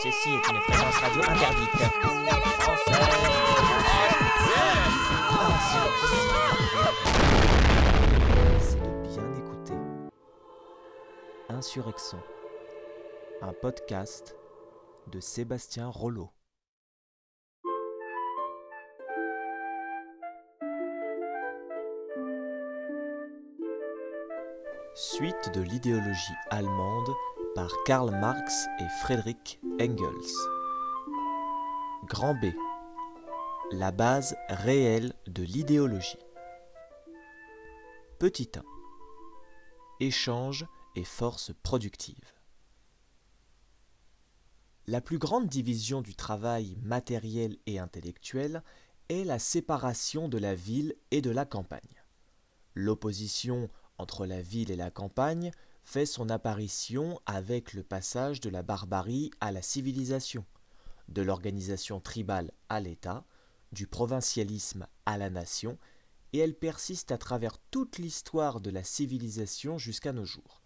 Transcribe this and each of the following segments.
Ceci est une présence radio interdite. C'est de bien écouter. Insurrection. Un podcast de Sébastien Rollo. Suite de l'idéologie allemande par Karl Marx et Friedrich Engels. Grand B. La base réelle de l'idéologie. Petit 1. Échange et force productive. La plus grande division du travail matériel et intellectuel est la séparation de la ville et de la campagne. L'opposition entre la ville et la campagne fait son apparition avec le passage de la barbarie à la civilisation, de l'organisation tribale à l'État, du provincialisme à la nation, et elle persiste à travers toute l'histoire de la civilisation jusqu'à nos jours.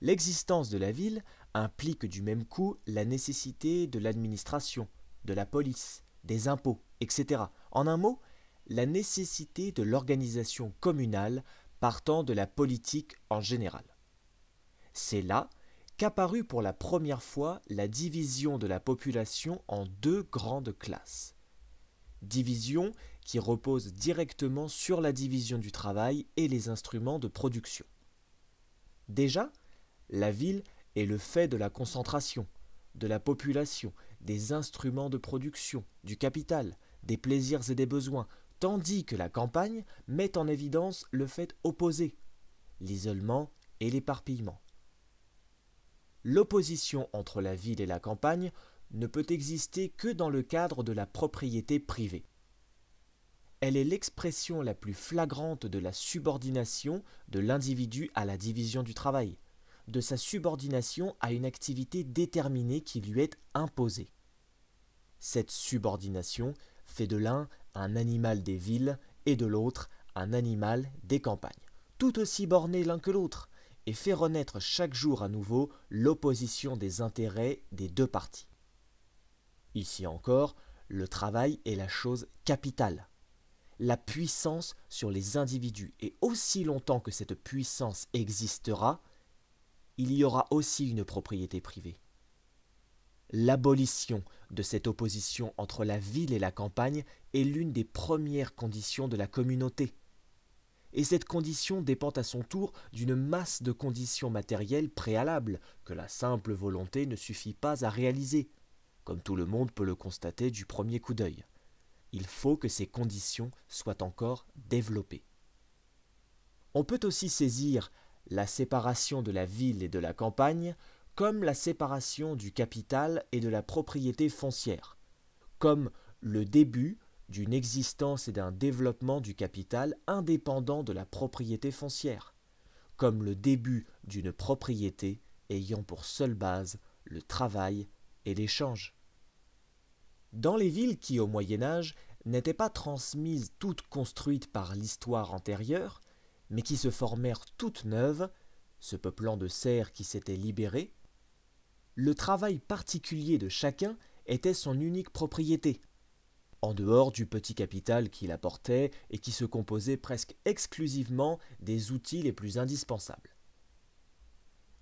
L'existence de la ville implique du même coup la nécessité de l'administration, de la police, des impôts, etc. En un mot, la nécessité de l'organisation communale partant de la politique en général. C'est là qu'apparut pour la première fois la division de la population en deux grandes classes. Division qui repose directement sur la division du travail et les instruments de production. Déjà, la ville est le fait de la concentration, de la population, des instruments de production, du capital, des plaisirs et des besoins, tandis que la campagne met en évidence le fait opposé, l'isolement et l'éparpillement l'opposition entre la ville et la campagne ne peut exister que dans le cadre de la propriété privée. Elle est l'expression la plus flagrante de la subordination de l'individu à la division du travail, de sa subordination à une activité déterminée qui lui est imposée. Cette subordination fait de l'un un animal des villes et de l'autre un animal des campagnes, tout aussi borné l'un que l'autre, et fait renaître chaque jour à nouveau l'opposition des intérêts des deux parties. Ici encore, le travail est la chose capitale. La puissance sur les individus, et aussi longtemps que cette puissance existera, il y aura aussi une propriété privée. L'abolition de cette opposition entre la ville et la campagne est l'une des premières conditions de la communauté et cette condition dépend à son tour d'une masse de conditions matérielles préalables que la simple volonté ne suffit pas à réaliser, comme tout le monde peut le constater du premier coup d'œil. Il faut que ces conditions soient encore développées. On peut aussi saisir la séparation de la ville et de la campagne comme la séparation du capital et de la propriété foncière, comme le début d'une existence et d'un développement du capital indépendant de la propriété foncière, comme le début d'une propriété ayant pour seule base le travail et l'échange. Dans les villes qui, au Moyen Âge, n'étaient pas transmises toutes construites par l'histoire antérieure, mais qui se formèrent toutes neuves, ce peuplant de serres qui s'étaient libéré, le travail particulier de chacun était son unique propriété, en dehors du petit capital qu'il apportait et qui se composait presque exclusivement des outils les plus indispensables.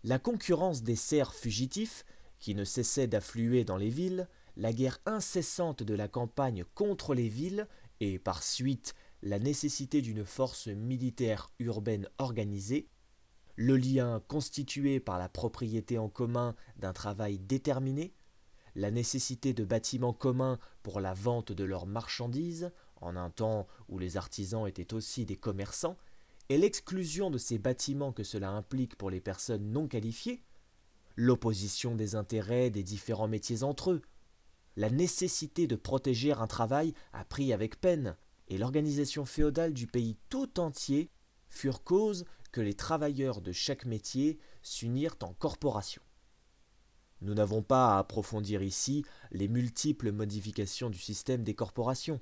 La concurrence des serfs fugitifs, qui ne cessait d'affluer dans les villes, la guerre incessante de la campagne contre les villes, et par suite la nécessité d'une force militaire urbaine organisée, le lien constitué par la propriété en commun d'un travail déterminé, la nécessité de bâtiments communs pour la vente de leurs marchandises, en un temps où les artisans étaient aussi des commerçants, et l'exclusion de ces bâtiments que cela implique pour les personnes non qualifiées, l'opposition des intérêts des différents métiers entre eux, la nécessité de protéger un travail appris avec peine, et l'organisation féodale du pays tout entier furent cause que les travailleurs de chaque métier s'unirent en corporation. Nous n'avons pas à approfondir ici les multiples modifications du système des corporations,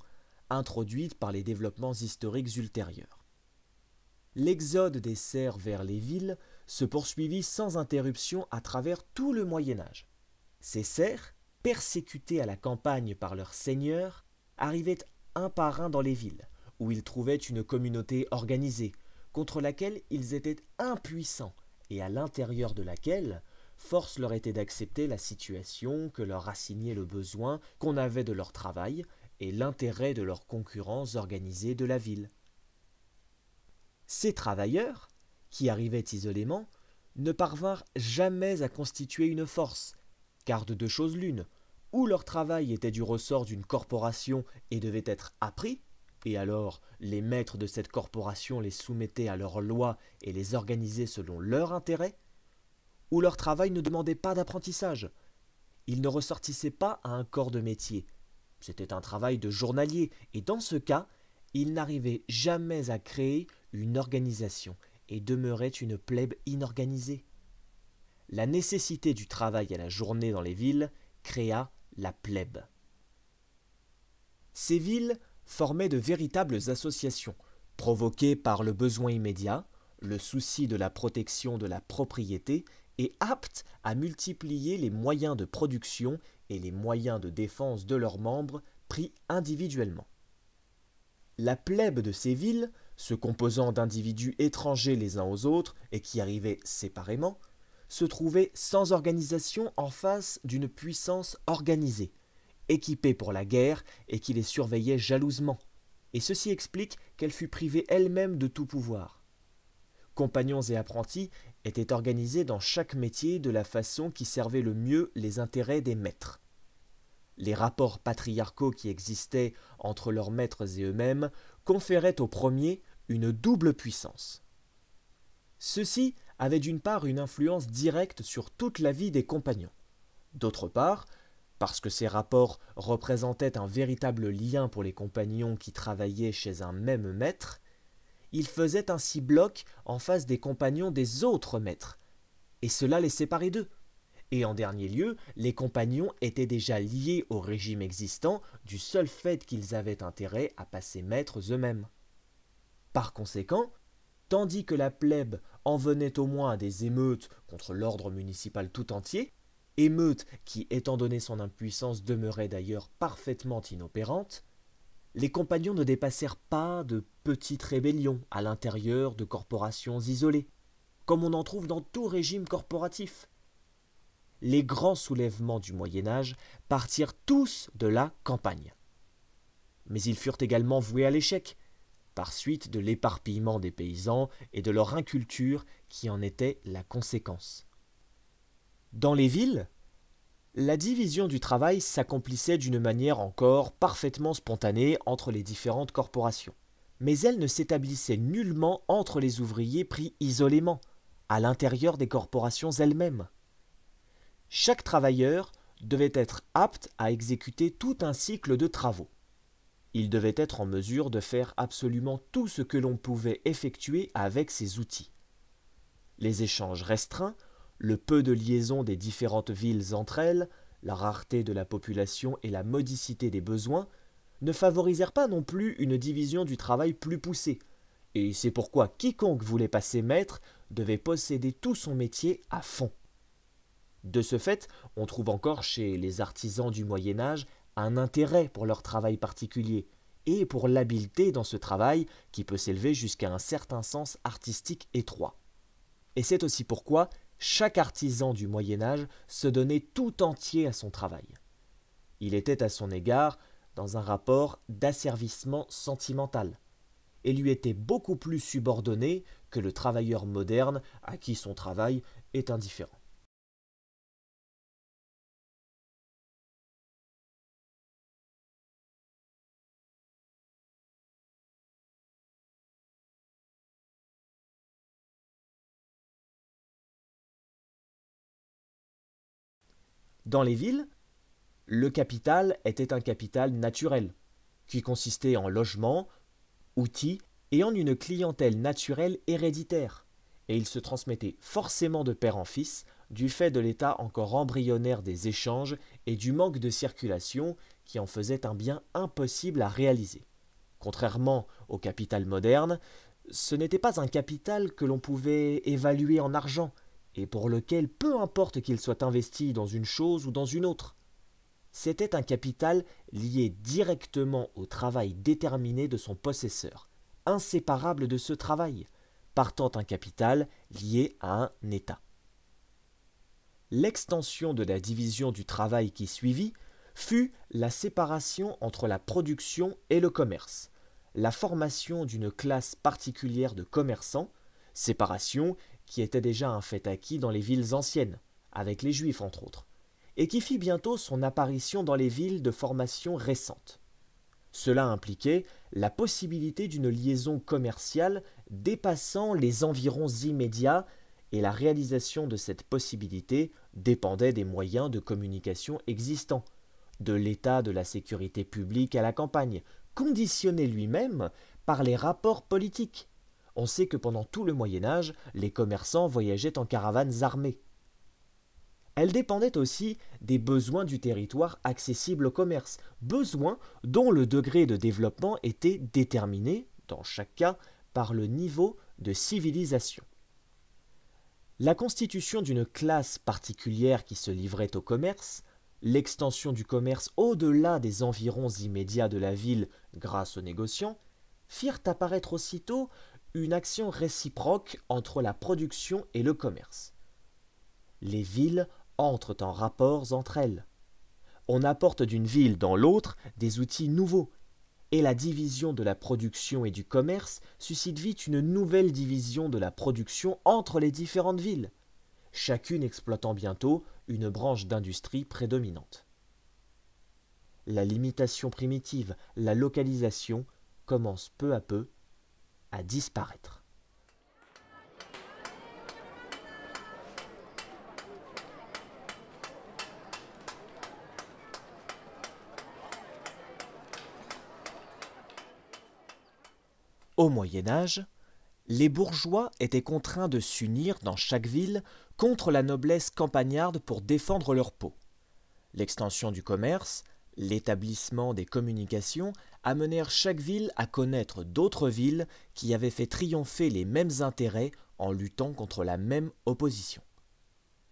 introduites par les développements historiques ultérieurs. L'exode des serfs vers les villes se poursuivit sans interruption à travers tout le Moyen Âge. Ces serfs, persécutés à la campagne par leurs seigneurs, arrivaient un par un dans les villes, où ils trouvaient une communauté organisée, contre laquelle ils étaient impuissants, et à l'intérieur de laquelle Force leur était d'accepter la situation que leur assignait le besoin qu'on avait de leur travail et l'intérêt de leurs concurrents organisés de la ville. Ces travailleurs, qui arrivaient isolément, ne parvinrent jamais à constituer une force, car de deux choses l'une, ou leur travail était du ressort d'une corporation et devait être appris, et alors les maîtres de cette corporation les soumettaient à leurs lois et les organisaient selon leur intérêt, où leur travail ne demandait pas d'apprentissage. Ils ne ressortissaient pas à un corps de métier. C'était un travail de journalier, et dans ce cas, ils n'arrivaient jamais à créer une organisation et demeuraient une plèbe inorganisée. La nécessité du travail à la journée dans les villes créa la plèbe. Ces villes formaient de véritables associations, provoquées par le besoin immédiat, le souci de la protection de la propriété et aptes à multiplier les moyens de production et les moyens de défense de leurs membres pris individuellement. La plèbe de ces villes, se composant d'individus étrangers les uns aux autres et qui arrivaient séparément, se trouvait sans organisation en face d'une puissance organisée, équipée pour la guerre et qui les surveillait jalousement. Et ceci explique qu'elle fut privée elle-même de tout pouvoir. Compagnons et apprentis, étaient organisés dans chaque métier de la façon qui servait le mieux les intérêts des maîtres. Les rapports patriarcaux qui existaient entre leurs maîtres et eux-mêmes conféraient aux premiers une double puissance. Ceux-ci avaient d'une part une influence directe sur toute la vie des compagnons. D'autre part, parce que ces rapports représentaient un véritable lien pour les compagnons qui travaillaient chez un même maître, ils faisaient ainsi bloc en face des compagnons des autres maîtres, et cela les séparait d'eux. Et en dernier lieu, les compagnons étaient déjà liés au régime existant du seul fait qu'ils avaient intérêt à passer maîtres eux-mêmes. Par conséquent, tandis que la plèbe en venait au moins à des émeutes contre l'ordre municipal tout entier, émeute qui, étant donné son impuissance, demeurait d'ailleurs parfaitement inopérante, les compagnons ne dépassèrent pas de petites rébellions à l'intérieur de corporations isolées, comme on en trouve dans tout régime corporatif. Les grands soulèvements du Moyen Âge partirent tous de la campagne. Mais ils furent également voués à l'échec, par suite de l'éparpillement des paysans et de leur inculture qui en était la conséquence. Dans les villes, la division du travail s'accomplissait d'une manière encore parfaitement spontanée entre les différentes corporations. Mais elle ne s'établissait nullement entre les ouvriers pris isolément, à l'intérieur des corporations elles-mêmes. Chaque travailleur devait être apte à exécuter tout un cycle de travaux. Il devait être en mesure de faire absolument tout ce que l'on pouvait effectuer avec ses outils. Les échanges restreints le peu de liaison des différentes villes entre elles, la rareté de la population et la modicité des besoins, ne favorisèrent pas non plus une division du travail plus poussée, et c'est pourquoi quiconque voulait passer maître devait posséder tout son métier à fond. De ce fait, on trouve encore chez les artisans du Moyen Âge un intérêt pour leur travail particulier, et pour l'habileté dans ce travail qui peut s'élever jusqu'à un certain sens artistique étroit. Et c'est aussi pourquoi chaque artisan du Moyen Âge se donnait tout entier à son travail. Il était à son égard dans un rapport d'asservissement sentimental, et lui était beaucoup plus subordonné que le travailleur moderne à qui son travail est indifférent. Dans les villes, le capital était un capital naturel, qui consistait en logements, outils et en une clientèle naturelle héréditaire, et il se transmettait forcément de père en fils du fait de l'état encore embryonnaire des échanges et du manque de circulation qui en faisait un bien impossible à réaliser. Contrairement au capital moderne, ce n'était pas un capital que l'on pouvait évaluer en argent, et pour lequel peu importe qu'il soit investi dans une chose ou dans une autre. C'était un capital lié directement au travail déterminé de son possesseur, inséparable de ce travail, partant un capital lié à un État. L'extension de la division du travail qui suivit fut la séparation entre la production et le commerce, la formation d'une classe particulière de commerçants, séparation qui était déjà un fait acquis dans les villes anciennes, avec les Juifs entre autres, et qui fit bientôt son apparition dans les villes de formation récente. Cela impliquait la possibilité d'une liaison commerciale dépassant les environs immédiats, et la réalisation de cette possibilité dépendait des moyens de communication existants, de l'état de la sécurité publique à la campagne, conditionné lui-même par les rapports politiques on sait que pendant tout le Moyen Âge, les commerçants voyageaient en caravanes armées. Elle dépendait aussi des besoins du territoire accessible au commerce, besoins dont le degré de développement était déterminé, dans chaque cas, par le niveau de civilisation. La constitution d'une classe particulière qui se livrait au commerce, l'extension du commerce au-delà des environs immédiats de la ville grâce aux négociants, firent apparaître aussitôt une action réciproque entre la production et le commerce. Les villes entrent en rapports entre elles. On apporte d'une ville dans l'autre des outils nouveaux, et la division de la production et du commerce suscite vite une nouvelle division de la production entre les différentes villes, chacune exploitant bientôt une branche d'industrie prédominante. La limitation primitive, la localisation, commence peu à peu à disparaître. Au Moyen Âge, les bourgeois étaient contraints de s'unir dans chaque ville contre la noblesse campagnarde pour défendre leur peau. L'extension du commerce, L'établissement des communications amenèrent chaque ville à connaître d'autres villes qui avaient fait triompher les mêmes intérêts en luttant contre la même opposition.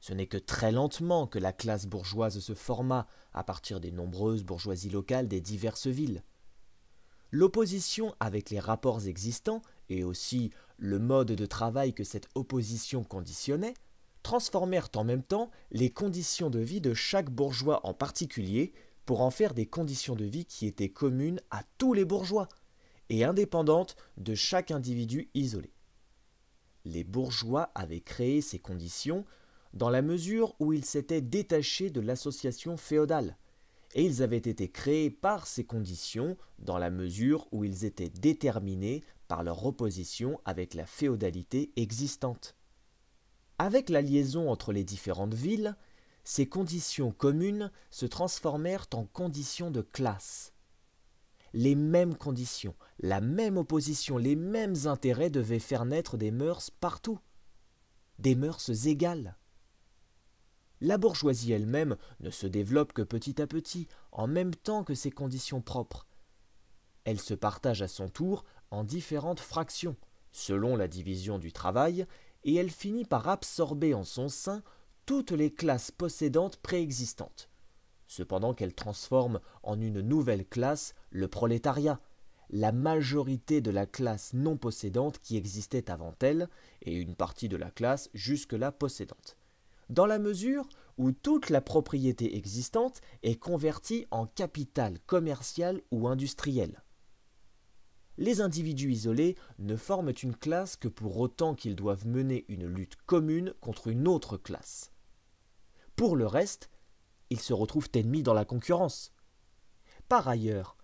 Ce n'est que très lentement que la classe bourgeoise se forma à partir des nombreuses bourgeoisies locales des diverses villes. L'opposition avec les rapports existants et aussi le mode de travail que cette opposition conditionnait transformèrent en même temps les conditions de vie de chaque bourgeois en particulier pour en faire des conditions de vie qui étaient communes à tous les bourgeois et indépendantes de chaque individu isolé. Les bourgeois avaient créé ces conditions dans la mesure où ils s'étaient détachés de l'association féodale, et ils avaient été créés par ces conditions dans la mesure où ils étaient déterminés par leur opposition avec la féodalité existante. Avec la liaison entre les différentes villes, ces conditions communes se transformèrent en conditions de classe. Les mêmes conditions, la même opposition, les mêmes intérêts devaient faire naître des mœurs partout, des mœurs égales. La bourgeoisie elle-même ne se développe que petit à petit, en même temps que ses conditions propres. Elle se partage à son tour en différentes fractions, selon la division du travail, et elle finit par absorber en son sein toutes les classes possédantes préexistantes. Cependant qu'elles transforment en une nouvelle classe le prolétariat, la majorité de la classe non possédante qui existait avant elle et une partie de la classe jusque-là possédante. Dans la mesure où toute la propriété existante est convertie en capital commercial ou industriel. Les individus isolés ne forment une classe que pour autant qu'ils doivent mener une lutte commune contre une autre classe. Pour le reste, ils se retrouvent ennemis dans la concurrence. Par ailleurs,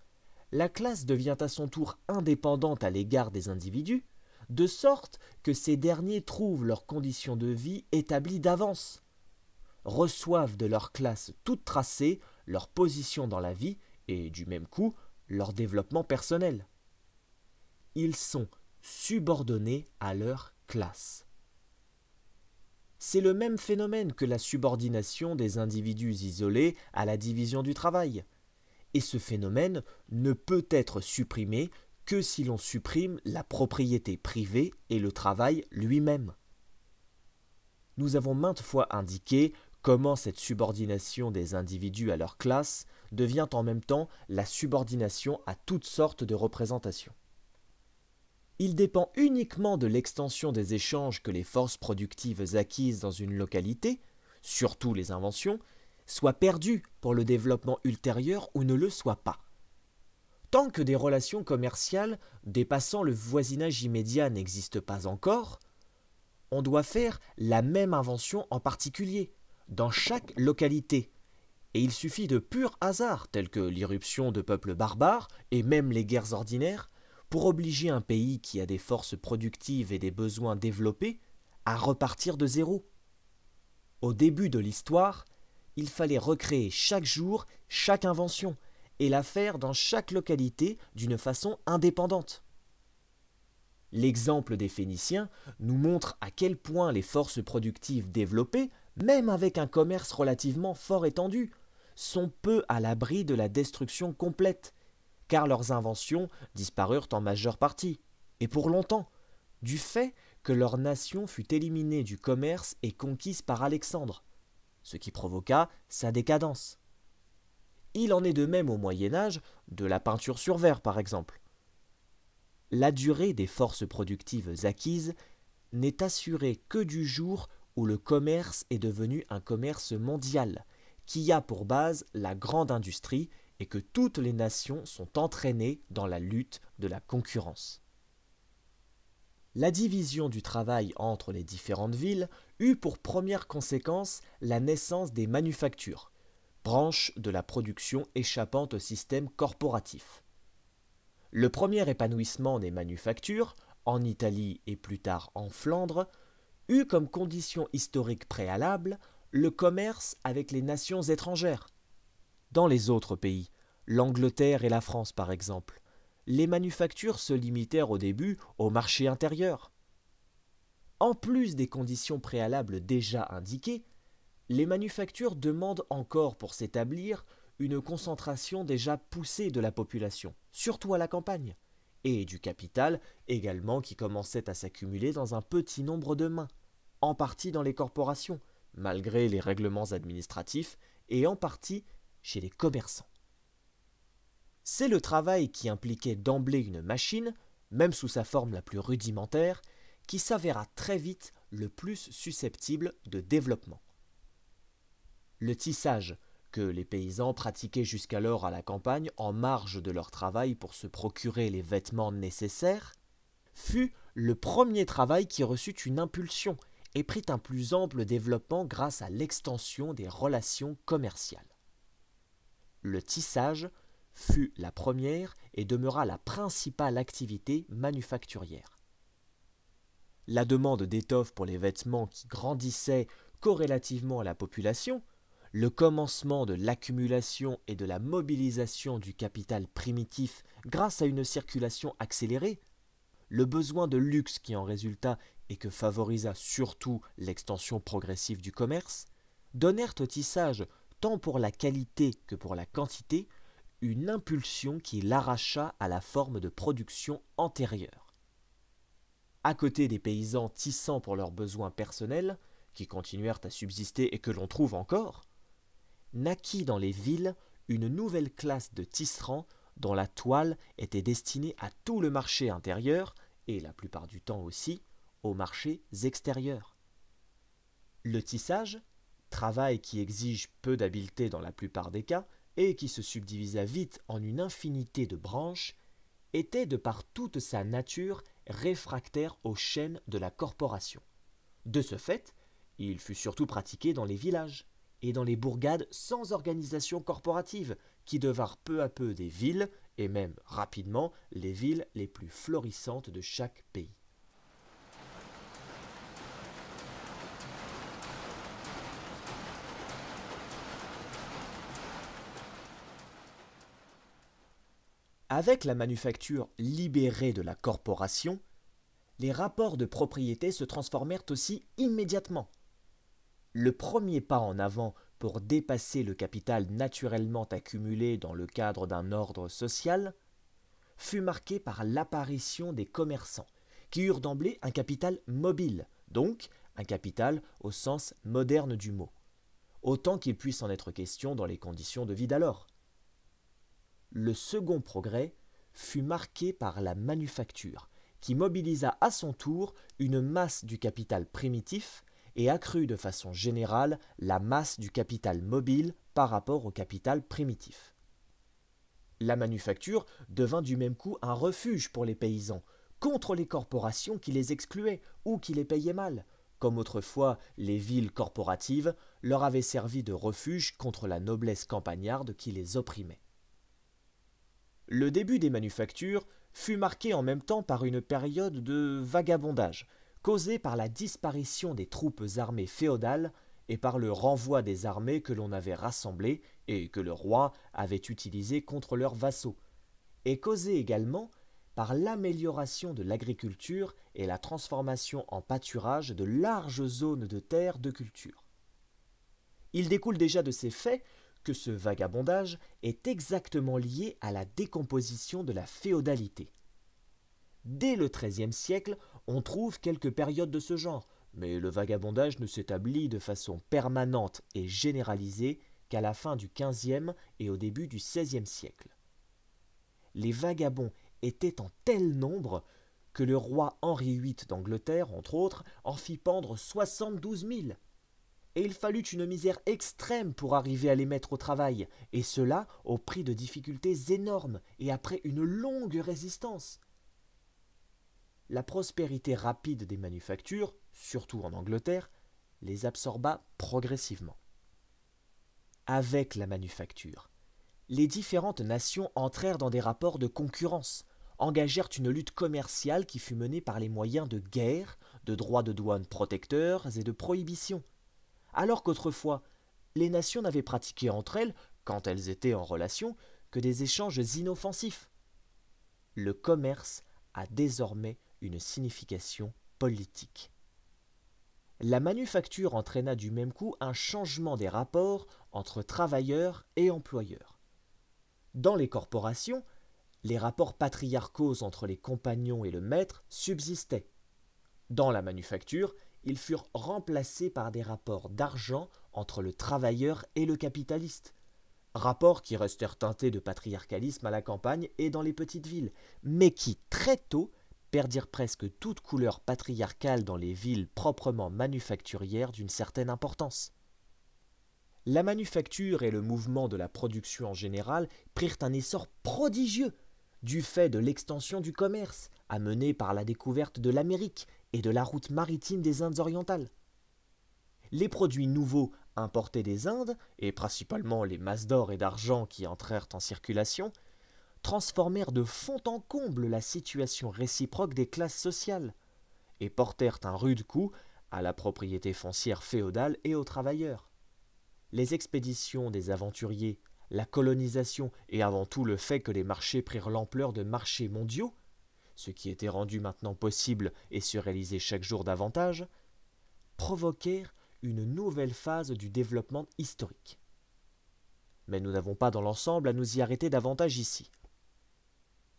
la classe devient à son tour indépendante à l'égard des individus, de sorte que ces derniers trouvent leurs conditions de vie établies d'avance, reçoivent de leur classe toute tracée leur position dans la vie et, du même coup, leur développement personnel. Ils sont subordonnés à leur classe. C'est le même phénomène que la subordination des individus isolés à la division du travail. Et ce phénomène ne peut être supprimé que si l'on supprime la propriété privée et le travail lui-même. Nous avons maintes fois indiqué comment cette subordination des individus à leur classe devient en même temps la subordination à toutes sortes de représentations il dépend uniquement de l'extension des échanges que les forces productives acquises dans une localité, surtout les inventions, soient perdues pour le développement ultérieur ou ne le soient pas. Tant que des relations commerciales dépassant le voisinage immédiat n'existent pas encore, on doit faire la même invention en particulier, dans chaque localité, et il suffit de purs hasards tels que l'irruption de peuples barbares et même les guerres ordinaires, pour obliger un pays qui a des forces productives et des besoins développés à repartir de zéro. Au début de l'histoire, il fallait recréer chaque jour chaque invention et la faire dans chaque localité d'une façon indépendante. L'exemple des Phéniciens nous montre à quel point les forces productives développées, même avec un commerce relativement fort étendu, sont peu à l'abri de la destruction complète car leurs inventions disparurent en majeure partie, et pour longtemps, du fait que leur nation fut éliminée du commerce et conquise par Alexandre, ce qui provoqua sa décadence. Il en est de même au Moyen Âge de la peinture sur verre par exemple. La durée des forces productives acquises n'est assurée que du jour où le commerce est devenu un commerce mondial, qui a pour base la grande industrie et que toutes les nations sont entraînées dans la lutte de la concurrence. La division du travail entre les différentes villes eut pour première conséquence la naissance des manufactures, branche de la production échappant au système corporatif. Le premier épanouissement des manufactures, en Italie et plus tard en Flandre, eut comme condition historique préalable le commerce avec les nations étrangères, dans les autres pays, l'Angleterre et la France par exemple, les manufactures se limitèrent au début au marché intérieur. En plus des conditions préalables déjà indiquées, les manufactures demandent encore pour s'établir une concentration déjà poussée de la population, surtout à la campagne, et du capital également qui commençait à s'accumuler dans un petit nombre de mains, en partie dans les corporations, malgré les règlements administratifs, et en partie chez les commerçants. C'est le travail qui impliquait d'emblée une machine, même sous sa forme la plus rudimentaire, qui s'avéra très vite le plus susceptible de développement. Le tissage, que les paysans pratiquaient jusqu'alors à la campagne en marge de leur travail pour se procurer les vêtements nécessaires, fut le premier travail qui reçut une impulsion et prit un plus ample développement grâce à l'extension des relations commerciales. Le tissage fut la première et demeura la principale activité manufacturière. La demande d'étoffe pour les vêtements qui grandissait corrélativement à la population, le commencement de l'accumulation et de la mobilisation du capital primitif grâce à une circulation accélérée, le besoin de luxe qui en résulta et que favorisa surtout l'extension progressive du commerce, donnèrent au tissage tant pour la qualité que pour la quantité, une impulsion qui l'arracha à la forme de production antérieure. À côté des paysans tissant pour leurs besoins personnels, qui continuèrent à subsister et que l'on trouve encore, naquit dans les villes une nouvelle classe de tisserands dont la toile était destinée à tout le marché intérieur et la plupart du temps aussi aux marchés extérieurs. Le tissage, travail qui exige peu d'habileté dans la plupart des cas, et qui se subdivisa vite en une infinité de branches, était de par toute sa nature réfractaire aux chaînes de la corporation. De ce fait, il fut surtout pratiqué dans les villages et dans les bourgades sans organisation corporative, qui devinrent peu à peu des villes, et même rapidement les villes les plus florissantes de chaque pays. Avec la manufacture libérée de la corporation, les rapports de propriété se transformèrent aussi immédiatement. Le premier pas en avant pour dépasser le capital naturellement accumulé dans le cadre d'un ordre social fut marqué par l'apparition des commerçants, qui eurent d'emblée un capital mobile, donc un capital au sens moderne du mot, autant qu'il puisse en être question dans les conditions de vie d'alors. Le second progrès fut marqué par la manufacture, qui mobilisa à son tour une masse du capital primitif et accrut de façon générale la masse du capital mobile par rapport au capital primitif. La manufacture devint du même coup un refuge pour les paysans, contre les corporations qui les excluaient ou qui les payaient mal, comme autrefois les villes corporatives leur avaient servi de refuge contre la noblesse campagnarde qui les opprimait. Le début des manufactures fut marqué en même temps par une période de vagabondage, causée par la disparition des troupes armées féodales et par le renvoi des armées que l'on avait rassemblées et que le roi avait utilisées contre leurs vassaux, et causée également par l'amélioration de l'agriculture et la transformation en pâturage de larges zones de terres de culture. Il découle déjà de ces faits que ce vagabondage est exactement lié à la décomposition de la féodalité. Dès le XIIIe siècle, on trouve quelques périodes de ce genre, mais le vagabondage ne s'établit de façon permanente et généralisée qu'à la fin du XVe et au début du XVIe siècle. Les vagabonds étaient en tel nombre que le roi Henri VIII d'Angleterre, entre autres, en fit pendre 72 000 et il fallut une misère extrême pour arriver à les mettre au travail, et cela au prix de difficultés énormes et après une longue résistance. La prospérité rapide des manufactures, surtout en Angleterre, les absorba progressivement. Avec la manufacture, les différentes nations entrèrent dans des rapports de concurrence, engagèrent une lutte commerciale qui fut menée par les moyens de guerre, de droits de douane protecteurs et de prohibitions alors qu'autrefois, les nations n'avaient pratiqué entre elles, quand elles étaient en relation, que des échanges inoffensifs. Le commerce a désormais une signification politique. La manufacture entraîna du même coup un changement des rapports entre travailleurs et employeurs. Dans les corporations, les rapports patriarcaux entre les compagnons et le maître subsistaient. Dans la manufacture, ils furent remplacés par des rapports d'argent entre le travailleur et le capitaliste. Rapports qui restèrent teintés de patriarcalisme à la campagne et dans les petites villes, mais qui très tôt perdirent presque toute couleur patriarcale dans les villes proprement manufacturières d'une certaine importance. La manufacture et le mouvement de la production en général prirent un essor prodigieux du fait de l'extension du commerce, amenée par la découverte de l'Amérique et de la route maritime des Indes orientales. Les produits nouveaux importés des Indes, et principalement les masses d'or et d'argent qui entrèrent en circulation, transformèrent de fond en comble la situation réciproque des classes sociales, et portèrent un rude coup à la propriété foncière féodale et aux travailleurs. Les expéditions des aventuriers, la colonisation et avant tout le fait que les marchés prirent l'ampleur de marchés mondiaux ce qui était rendu maintenant possible et se réalisait chaque jour davantage, provoquèrent une nouvelle phase du développement historique. Mais nous n'avons pas dans l'ensemble à nous y arrêter davantage ici.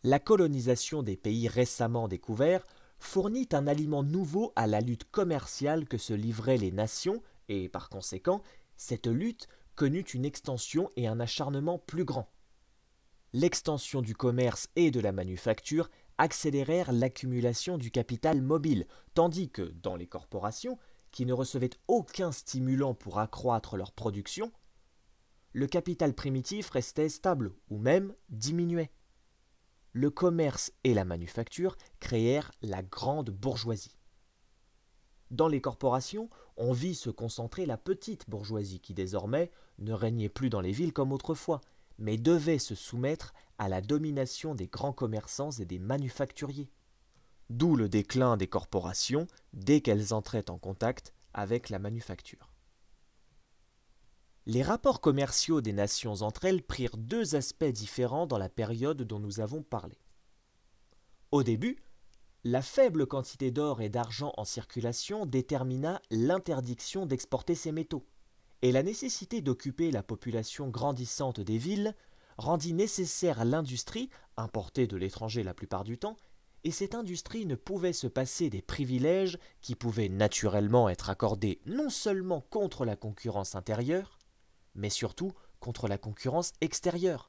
La colonisation des pays récemment découverts fournit un aliment nouveau à la lutte commerciale que se livraient les nations, et par conséquent, cette lutte connut une extension et un acharnement plus grands. L'extension du commerce et de la manufacture accélérèrent l'accumulation du capital mobile, tandis que, dans les corporations, qui ne recevaient aucun stimulant pour accroître leur production, le capital primitif restait stable ou même diminuait. Le commerce et la manufacture créèrent la grande bourgeoisie. Dans les corporations, on vit se concentrer la petite bourgeoisie qui désormais ne régnait plus dans les villes comme autrefois mais devaient se soumettre à la domination des grands commerçants et des manufacturiers. D'où le déclin des corporations dès qu'elles entraient en contact avec la manufacture. Les rapports commerciaux des nations entre elles prirent deux aspects différents dans la période dont nous avons parlé. Au début, la faible quantité d'or et d'argent en circulation détermina l'interdiction d'exporter ces métaux et la nécessité d'occuper la population grandissante des villes rendit nécessaire l'industrie, importée de l'étranger la plupart du temps, et cette industrie ne pouvait se passer des privilèges qui pouvaient naturellement être accordés non seulement contre la concurrence intérieure, mais surtout contre la concurrence extérieure.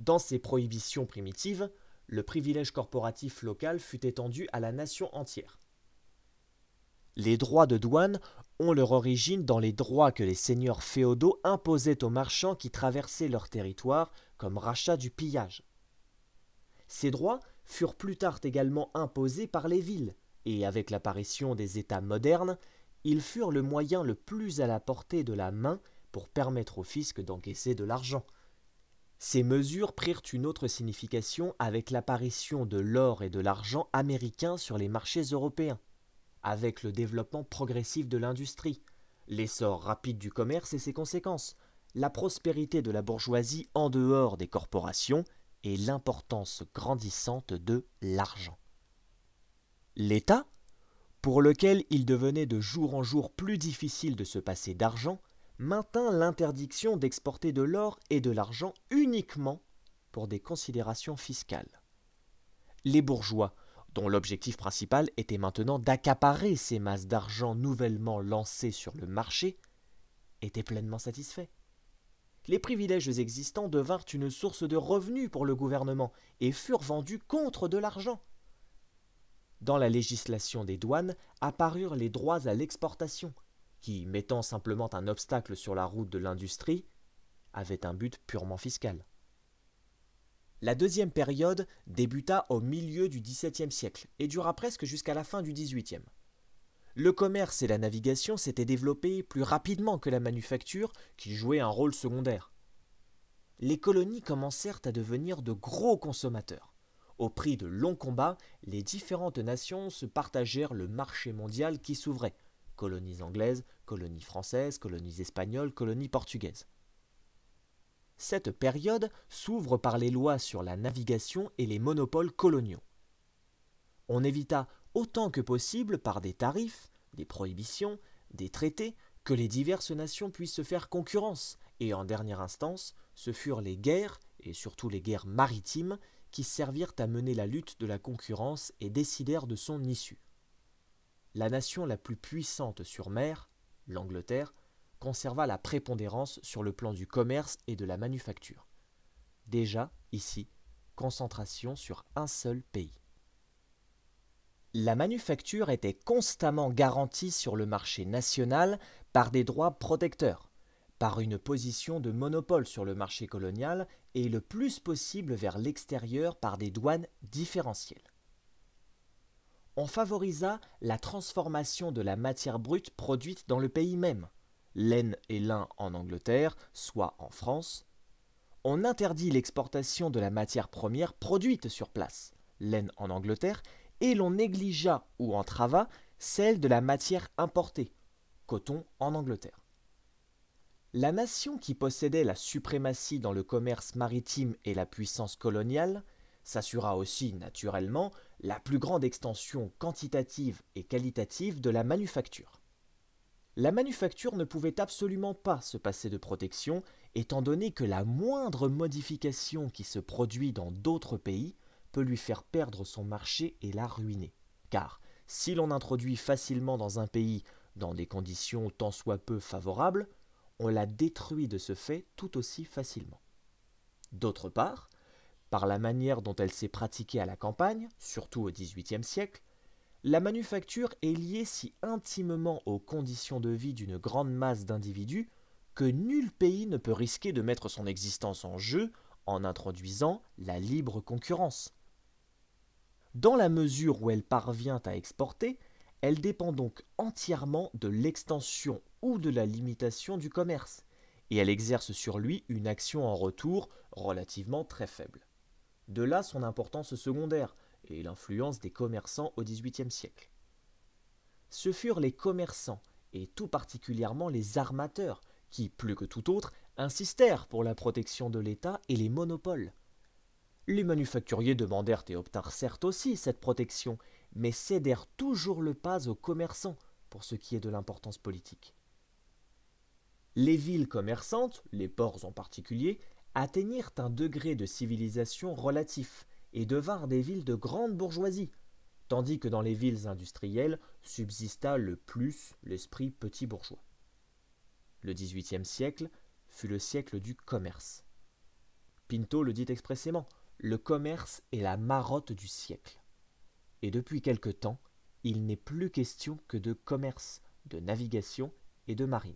Dans ces prohibitions primitives, le privilège corporatif local fut étendu à la nation entière. Les droits de douane ont leur origine dans les droits que les seigneurs féodaux imposaient aux marchands qui traversaient leur territoire comme rachat du pillage. Ces droits furent plus tard également imposés par les villes, et avec l'apparition des États modernes, ils furent le moyen le plus à la portée de la main pour permettre au fisc d'encaisser de l'argent. Ces mesures prirent une autre signification avec l'apparition de l'or et de l'argent américains sur les marchés européens avec le développement progressif de l'industrie, l'essor rapide du commerce et ses conséquences, la prospérité de la bourgeoisie en dehors des corporations et l'importance grandissante de l'argent. L'État, pour lequel il devenait de jour en jour plus difficile de se passer d'argent, maintint l'interdiction d'exporter de l'or et de l'argent uniquement pour des considérations fiscales. Les bourgeois, dont l'objectif principal était maintenant d'accaparer ces masses d'argent nouvellement lancées sur le marché, était pleinement satisfait. Les privilèges existants devinrent une source de revenus pour le gouvernement et furent vendus contre de l'argent. Dans la législation des douanes apparurent les droits à l'exportation, qui, mettant simplement un obstacle sur la route de l'industrie, avaient un but purement fiscal. La deuxième période débuta au milieu du XVIIe siècle et dura presque jusqu'à la fin du XVIIIe. Le commerce et la navigation s'étaient développés plus rapidement que la manufacture, qui jouait un rôle secondaire. Les colonies commencèrent à devenir de gros consommateurs. Au prix de longs combats, les différentes nations se partagèrent le marché mondial qui s'ouvrait colonies anglaises, colonies françaises, colonies espagnoles, colonies portugaises. Cette période s'ouvre par les lois sur la navigation et les monopoles coloniaux. On évita autant que possible par des tarifs, des prohibitions, des traités, que les diverses nations puissent se faire concurrence, et en dernière instance, ce furent les guerres, et surtout les guerres maritimes, qui servirent à mener la lutte de la concurrence et décidèrent de son issue. La nation la plus puissante sur mer, l'Angleterre, conserva la prépondérance sur le plan du commerce et de la manufacture. Déjà, ici, concentration sur un seul pays. La manufacture était constamment garantie sur le marché national par des droits protecteurs, par une position de monopole sur le marché colonial et le plus possible vers l'extérieur par des douanes différentielles. On favorisa la transformation de la matière brute produite dans le pays même, Laine et lin en Angleterre, soit en France, on interdit l'exportation de la matière première produite sur place, laine en Angleterre, et l'on négligea ou entrava celle de la matière importée, coton en Angleterre. La nation qui possédait la suprématie dans le commerce maritime et la puissance coloniale s'assura aussi naturellement la plus grande extension quantitative et qualitative de la manufacture. La manufacture ne pouvait absolument pas se passer de protection, étant donné que la moindre modification qui se produit dans d'autres pays peut lui faire perdre son marché et la ruiner. Car si l'on introduit facilement dans un pays, dans des conditions tant soit peu favorables, on la détruit de ce fait tout aussi facilement. D'autre part, par la manière dont elle s'est pratiquée à la campagne, surtout au XVIIIe siècle, la manufacture est liée si intimement aux conditions de vie d'une grande masse d'individus que nul pays ne peut risquer de mettre son existence en jeu en introduisant la libre concurrence. Dans la mesure où elle parvient à exporter, elle dépend donc entièrement de l'extension ou de la limitation du commerce, et elle exerce sur lui une action en retour relativement très faible. De là son importance secondaire, et l'influence des commerçants au XVIIIe siècle. Ce furent les commerçants, et tout particulièrement les armateurs, qui, plus que tout autre, insistèrent pour la protection de l'État et les monopoles. Les manufacturiers demandèrent et obtinrent certes aussi cette protection, mais cédèrent toujours le pas aux commerçants pour ce qui est de l'importance politique. Les villes commerçantes, les ports en particulier, atteignirent un degré de civilisation relatif, et devinrent des villes de grande bourgeoisie, tandis que dans les villes industrielles subsista le plus l'esprit petit bourgeois. Le XVIIIe siècle fut le siècle du commerce. Pinto le dit expressément, le commerce est la marotte du siècle. Et depuis quelque temps, il n'est plus question que de commerce, de navigation et de marine.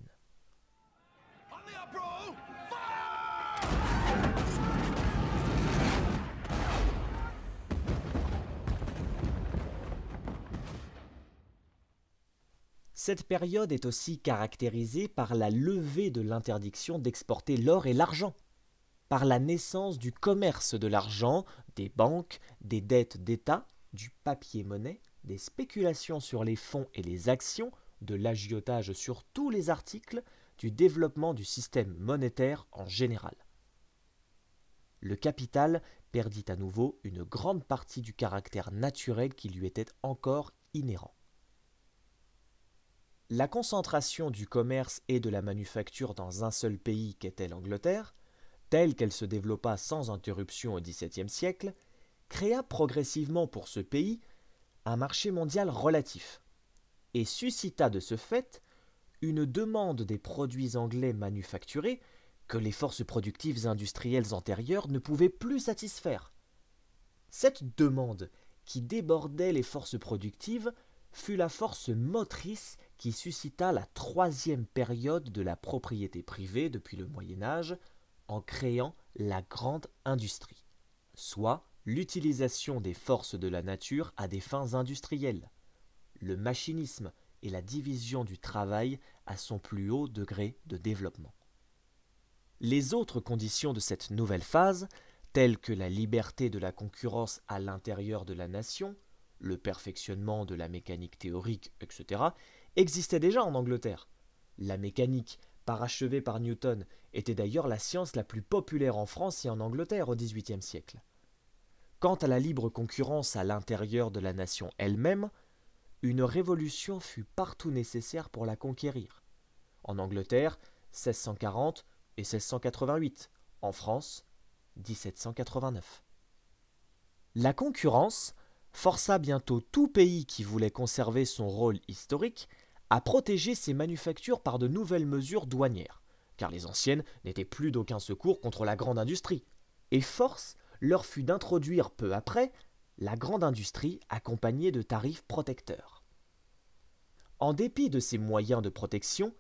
Cette période est aussi caractérisée par la levée de l'interdiction d'exporter l'or et l'argent, par la naissance du commerce de l'argent, des banques, des dettes d'État, du papier-monnaie, des spéculations sur les fonds et les actions, de l'agiotage sur tous les articles, du développement du système monétaire en général. Le capital perdit à nouveau une grande partie du caractère naturel qui lui était encore inhérent. La concentration du commerce et de la manufacture dans un seul pays qu'était l'Angleterre, telle qu'elle se développa sans interruption au XVIIe siècle, créa progressivement pour ce pays un marché mondial relatif, et suscita de ce fait une demande des produits anglais manufacturés que les forces productives industrielles antérieures ne pouvaient plus satisfaire. Cette demande, qui débordait les forces productives, fut la force motrice qui suscita la troisième période de la propriété privée depuis le Moyen Âge en créant la grande industrie, soit l'utilisation des forces de la nature à des fins industrielles. Le machinisme et la division du travail à son plus haut degré de développement. Les autres conditions de cette nouvelle phase, telles que la liberté de la concurrence à l'intérieur de la nation, le perfectionnement de la mécanique théorique, etc., existait déjà en Angleterre. La mécanique, parachevée par Newton, était d'ailleurs la science la plus populaire en France et en Angleterre au XVIIIe siècle. Quant à la libre concurrence à l'intérieur de la nation elle-même, une révolution fut partout nécessaire pour la conquérir. En Angleterre, 1640 et 1688, en France, 1789. La concurrence força bientôt tout pays qui voulait conserver son rôle historique à protéger ses manufactures par de nouvelles mesures douanières, car les anciennes n'étaient plus d'aucun secours contre la grande industrie, et force leur fut d'introduire peu après la grande industrie accompagnée de tarifs protecteurs. En dépit de ces moyens de protection,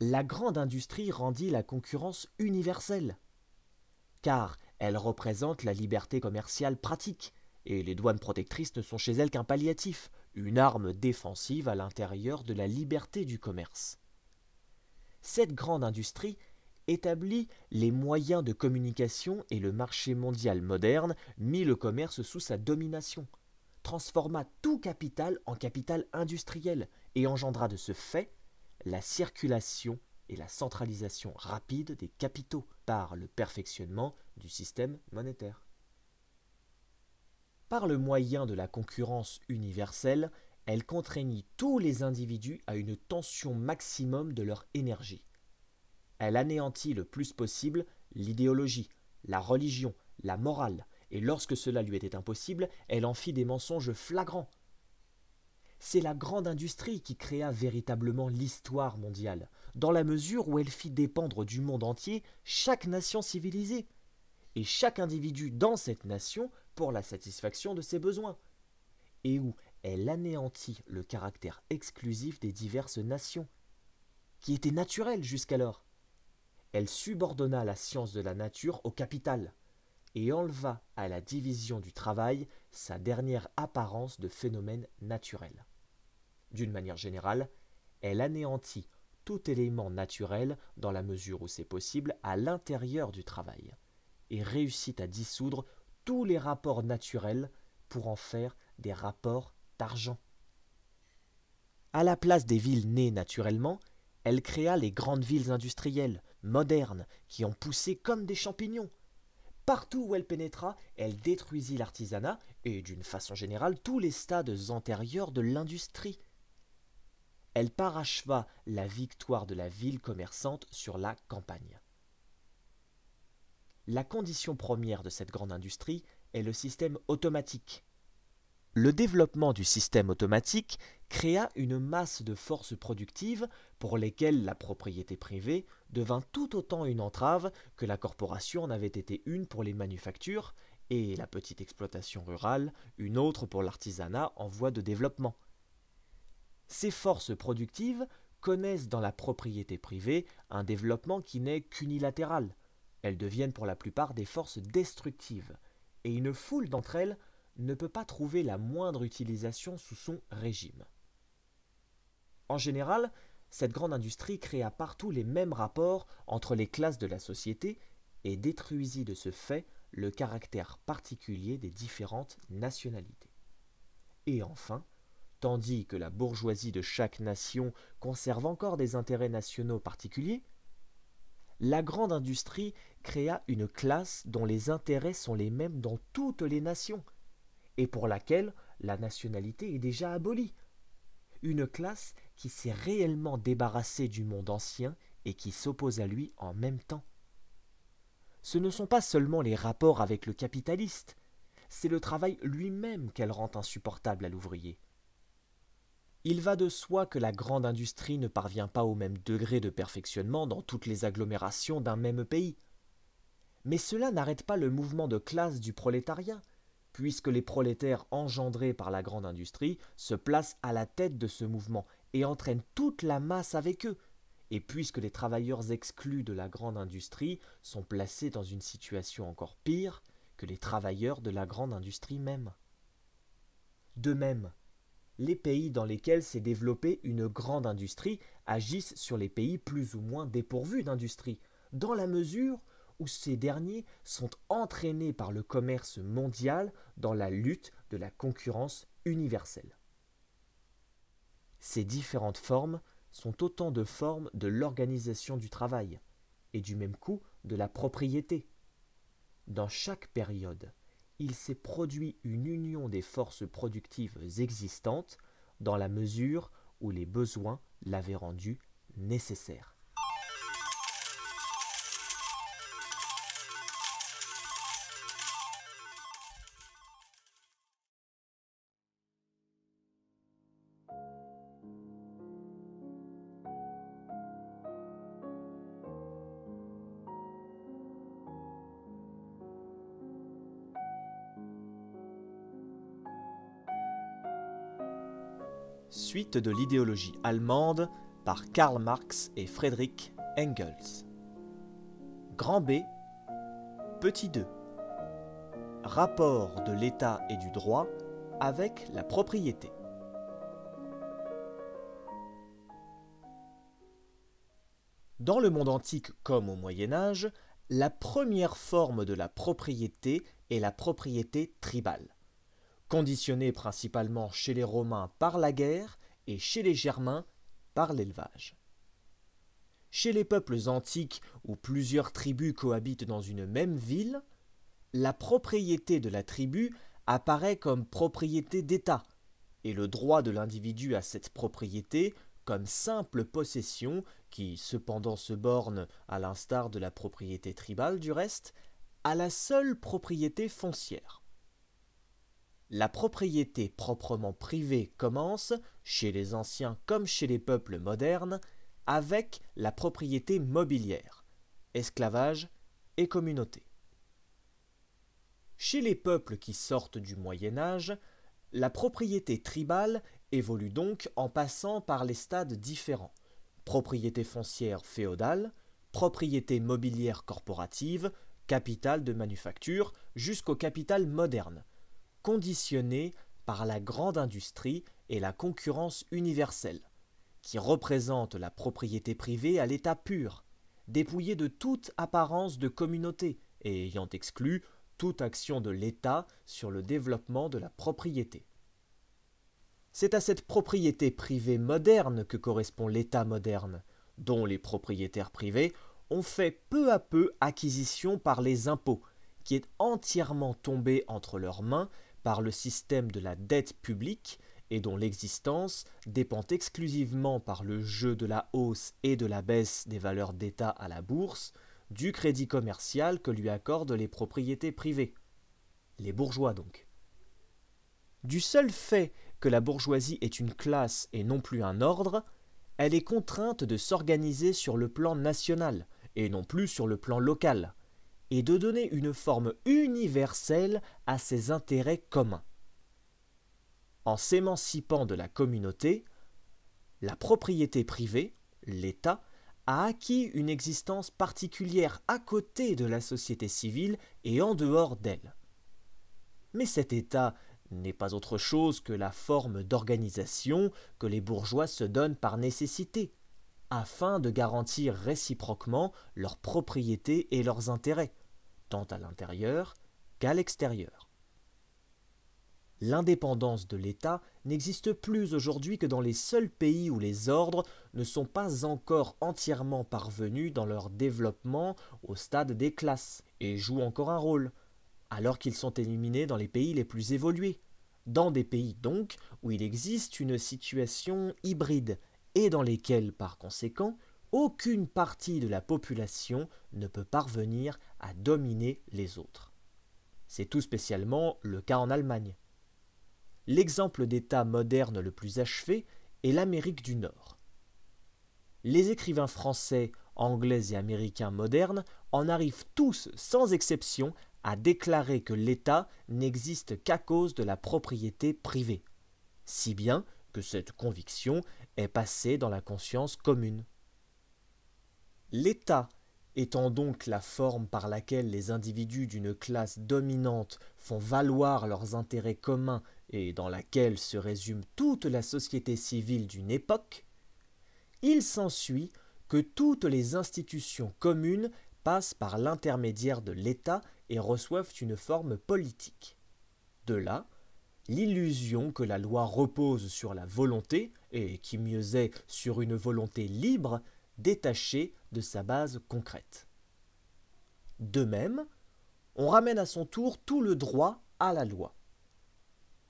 la grande industrie rendit la concurrence universelle, car elle représente la liberté commerciale pratique, et les douanes protectrices ne sont chez elle qu'un palliatif, une arme défensive à l'intérieur de la liberté du commerce. Cette grande industrie établit les moyens de communication et le marché mondial moderne mit le commerce sous sa domination, transforma tout capital en capital industriel et engendra de ce fait la circulation et la centralisation rapide des capitaux par le perfectionnement du système monétaire. Par le moyen de la concurrence universelle, elle contraignit tous les individus à une tension maximum de leur énergie. Elle anéantit le plus possible l'idéologie, la religion, la morale, et lorsque cela lui était impossible, elle en fit des mensonges flagrants. C'est la grande industrie qui créa véritablement l'histoire mondiale, dans la mesure où elle fit dépendre du monde entier chaque nation civilisée. Et chaque individu dans cette nation pour la satisfaction de ses besoins, et où elle anéantit le caractère exclusif des diverses nations, qui était naturel jusqu'alors. Elle subordonna la science de la nature au capital, et enleva à la division du travail sa dernière apparence de phénomène naturel. D'une manière générale, elle anéantit tout élément naturel dans la mesure où c'est possible à l'intérieur du travail, et réussit à dissoudre tous les rapports naturels pour en faire des rapports d'argent. À la place des villes nées naturellement, elle créa les grandes villes industrielles, modernes, qui ont poussé comme des champignons. Partout où elle pénétra, elle détruisit l'artisanat et, d'une façon générale, tous les stades antérieurs de l'industrie. Elle paracheva la victoire de la ville commerçante sur la campagne la condition première de cette grande industrie est le système automatique. Le développement du système automatique créa une masse de forces productives pour lesquelles la propriété privée devint tout autant une entrave que la corporation en avait été une pour les manufactures et la petite exploitation rurale une autre pour l'artisanat en voie de développement. Ces forces productives connaissent dans la propriété privée un développement qui n'est qu'unilatéral, elles deviennent pour la plupart des forces destructives, et une foule d'entre elles ne peut pas trouver la moindre utilisation sous son régime. En général, cette grande industrie créa partout les mêmes rapports entre les classes de la société et détruisit de ce fait le caractère particulier des différentes nationalités. Et enfin, tandis que la bourgeoisie de chaque nation conserve encore des intérêts nationaux particuliers, la grande industrie créa une classe dont les intérêts sont les mêmes dans toutes les nations, et pour laquelle la nationalité est déjà abolie. Une classe qui s'est réellement débarrassée du monde ancien et qui s'oppose à lui en même temps. Ce ne sont pas seulement les rapports avec le capitaliste, c'est le travail lui-même qu'elle rend insupportable à l'ouvrier. Il va de soi que la grande industrie ne parvient pas au même degré de perfectionnement dans toutes les agglomérations d'un même pays. Mais cela n'arrête pas le mouvement de classe du prolétariat, puisque les prolétaires engendrés par la grande industrie se placent à la tête de ce mouvement et entraînent toute la masse avec eux, et puisque les travailleurs exclus de la grande industrie sont placés dans une situation encore pire que les travailleurs de la grande industrie même. De même, les pays dans lesquels s'est développée une grande industrie agissent sur les pays plus ou moins dépourvus d'industrie, dans la mesure où ces derniers sont entraînés par le commerce mondial dans la lutte de la concurrence universelle. Ces différentes formes sont autant de formes de l'organisation du travail, et du même coup de la propriété. Dans chaque période, il s'est produit une union des forces productives existantes dans la mesure où les besoins l'avaient rendue nécessaire. de l'idéologie allemande par Karl Marx et Friedrich Engels. Grand B, petit 2. Rapport de l'État et du droit avec la propriété. Dans le monde antique comme au Moyen Âge, la première forme de la propriété est la propriété tribale. Conditionnée principalement chez les Romains par la guerre, et chez les Germains par l'élevage. Chez les peuples antiques où plusieurs tribus cohabitent dans une même ville, la propriété de la tribu apparaît comme propriété d'État, et le droit de l'individu à cette propriété comme simple possession, qui cependant se borne, à l'instar de la propriété tribale du reste, à la seule propriété foncière. La propriété proprement privée commence, chez les anciens comme chez les peuples modernes, avec la propriété mobilière, esclavage et communauté. Chez les peuples qui sortent du Moyen Âge, la propriété tribale évolue donc en passant par les stades différents. Propriété foncière féodale, propriété mobilière corporative, capital de manufacture, jusqu'au capital moderne, Conditionné par la grande industrie et la concurrence universelle, qui représente la propriété privée à l'état pur, dépouillée de toute apparence de communauté et ayant exclu toute action de l'État sur le développement de la propriété. C'est à cette propriété privée moderne que correspond l'État moderne, dont les propriétaires privés ont fait peu à peu acquisition par les impôts, qui est entièrement tombé entre leurs mains par le système de la dette publique et dont l'existence dépend exclusivement par le jeu de la hausse et de la baisse des valeurs d'État à la bourse du crédit commercial que lui accordent les propriétés privées. Les bourgeois donc. Du seul fait que la bourgeoisie est une classe et non plus un ordre, elle est contrainte de s'organiser sur le plan national et non plus sur le plan local, et de donner une forme universelle à ses intérêts communs. En s'émancipant de la communauté, la propriété privée, l'État, a acquis une existence particulière à côté de la société civile et en dehors d'elle. Mais cet État n'est pas autre chose que la forme d'organisation que les bourgeois se donnent par nécessité, afin de garantir réciproquement leurs propriétés et leurs intérêts, tant à l'intérieur qu'à l'extérieur. L'indépendance de l'État n'existe plus aujourd'hui que dans les seuls pays où les ordres ne sont pas encore entièrement parvenus dans leur développement au stade des classes et jouent encore un rôle, alors qu'ils sont éliminés dans les pays les plus évolués, dans des pays donc où il existe une situation hybride et dans lesquelles, par conséquent, aucune partie de la population ne peut parvenir à dominer les autres. C'est tout spécialement le cas en Allemagne. L'exemple d'État moderne le plus achevé est l'Amérique du Nord. Les écrivains français, anglais et américains modernes en arrivent tous, sans exception, à déclarer que l'État n'existe qu'à cause de la propriété privée. Si bien que cette conviction est passé dans la conscience commune. L'état étant donc la forme par laquelle les individus d'une classe dominante font valoir leurs intérêts communs et dans laquelle se résume toute la société civile d'une époque, il s'ensuit que toutes les institutions communes passent par l'intermédiaire de l'État et reçoivent une forme politique. De là, l'illusion que la loi repose sur la volonté, et qui mieux est sur une volonté libre, détachée de sa base concrète. De même, on ramène à son tour tout le droit à la loi.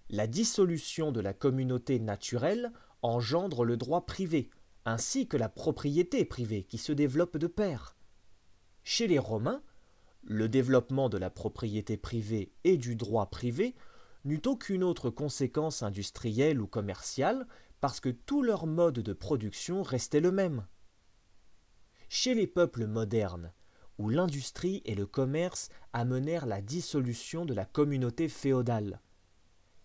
La dissolution de la communauté naturelle engendre le droit privé, ainsi que la propriété privée qui se développe de pair. Chez les Romains, le développement de la propriété privée et du droit privé n'eut aucune autre conséquence industrielle ou commerciale parce que tout leur mode de production restait le même. Chez les peuples modernes, où l'industrie et le commerce amenèrent la dissolution de la communauté féodale,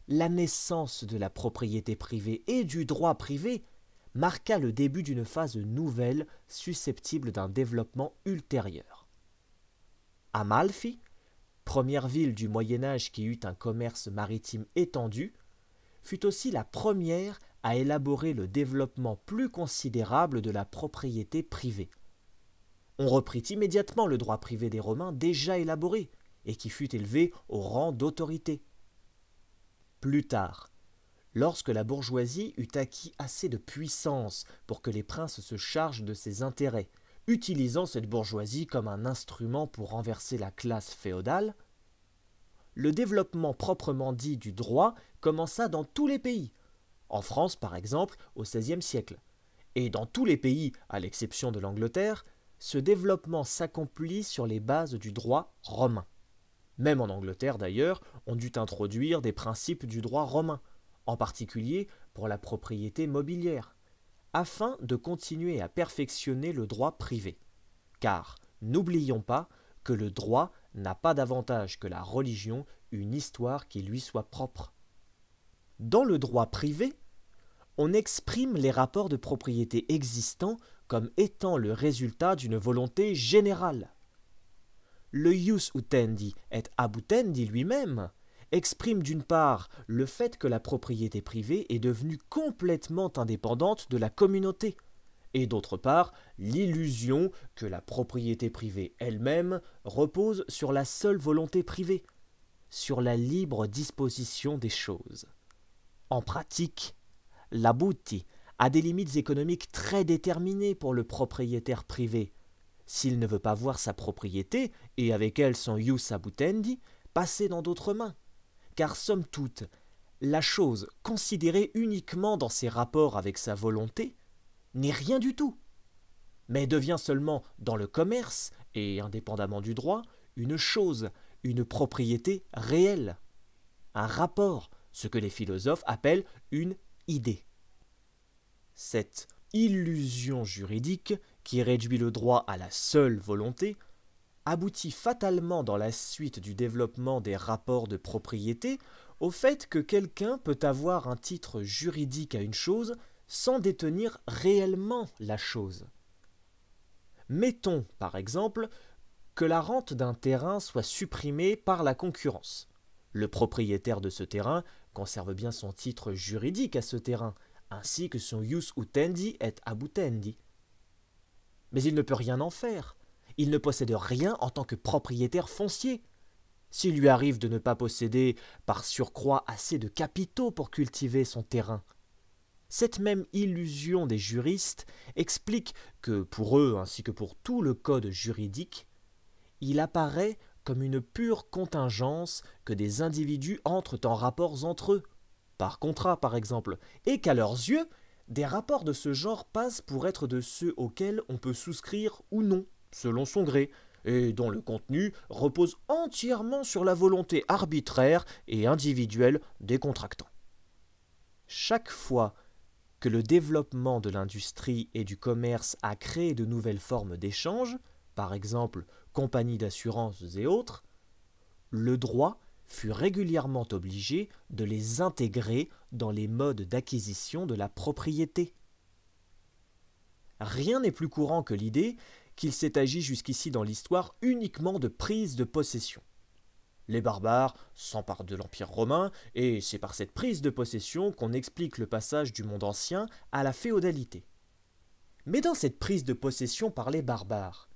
la naissance de la propriété privée et du droit privé marqua le début d'une phase nouvelle susceptible d'un développement ultérieur. Amalfi, première ville du Moyen Âge qui eut un commerce maritime étendu, fut aussi la première a élaboré le développement plus considérable de la propriété privée. On reprit immédiatement le droit privé des Romains déjà élaboré et qui fut élevé au rang d'autorité. Plus tard, lorsque la bourgeoisie eut acquis assez de puissance pour que les princes se chargent de ses intérêts, utilisant cette bourgeoisie comme un instrument pour renverser la classe féodale, le développement proprement dit du droit commença dans tous les pays, en France par exemple au XVIe siècle. Et dans tous les pays, à l'exception de l'Angleterre, ce développement s'accomplit sur les bases du droit romain. Même en Angleterre d'ailleurs, on dut introduire des principes du droit romain, en particulier pour la propriété mobilière, afin de continuer à perfectionner le droit privé. Car, n'oublions pas que le droit n'a pas davantage que la religion une histoire qui lui soit propre. Dans le droit privé, on exprime les rapports de propriété existants comme étant le résultat d'une volonté générale. Le jus utendi et abutendi lui-même exprime d'une part le fait que la propriété privée est devenue complètement indépendante de la communauté, et d'autre part l'illusion que la propriété privée elle-même repose sur la seule volonté privée, sur la libre disposition des choses. En pratique, la a des limites économiques très déterminées pour le propriétaire privé. S'il ne veut pas voir sa propriété, et avec elle son jus abutendi, passer dans d'autres mains. Car somme toute, la chose considérée uniquement dans ses rapports avec sa volonté n'est rien du tout, mais devient seulement dans le commerce, et indépendamment du droit, une chose, une propriété réelle, un rapport, ce que les philosophes appellent une idée. Cette illusion juridique, qui réduit le droit à la seule volonté, aboutit fatalement dans la suite du développement des rapports de propriété au fait que quelqu'un peut avoir un titre juridique à une chose sans détenir réellement la chose. Mettons, par exemple, que la rente d'un terrain soit supprimée par la concurrence. Le propriétaire de ce terrain conserve bien son titre juridique à ce terrain, ainsi que son jus utendi et abutendi. Mais il ne peut rien en faire. Il ne possède rien en tant que propriétaire foncier. S'il lui arrive de ne pas posséder par surcroît assez de capitaux pour cultiver son terrain, cette même illusion des juristes explique que pour eux ainsi que pour tout le code juridique, il apparaît une pure contingence que des individus entrent en rapports entre eux, par contrat par exemple, et qu'à leurs yeux, des rapports de ce genre passent pour être de ceux auxquels on peut souscrire ou non, selon son gré, et dont le contenu repose entièrement sur la volonté arbitraire et individuelle des contractants. Chaque fois que le développement de l'industrie et du commerce a créé de nouvelles formes d'échanges, par exemple compagnies d'assurances et autres, le droit fut régulièrement obligé de les intégrer dans les modes d'acquisition de la propriété. Rien n'est plus courant que l'idée qu'il s'est agi jusqu'ici dans l'histoire uniquement de prise de possession. Les barbares s'emparent de l'Empire romain, et c'est par cette prise de possession qu'on explique le passage du monde ancien à la féodalité. Mais dans cette prise de possession par les barbares,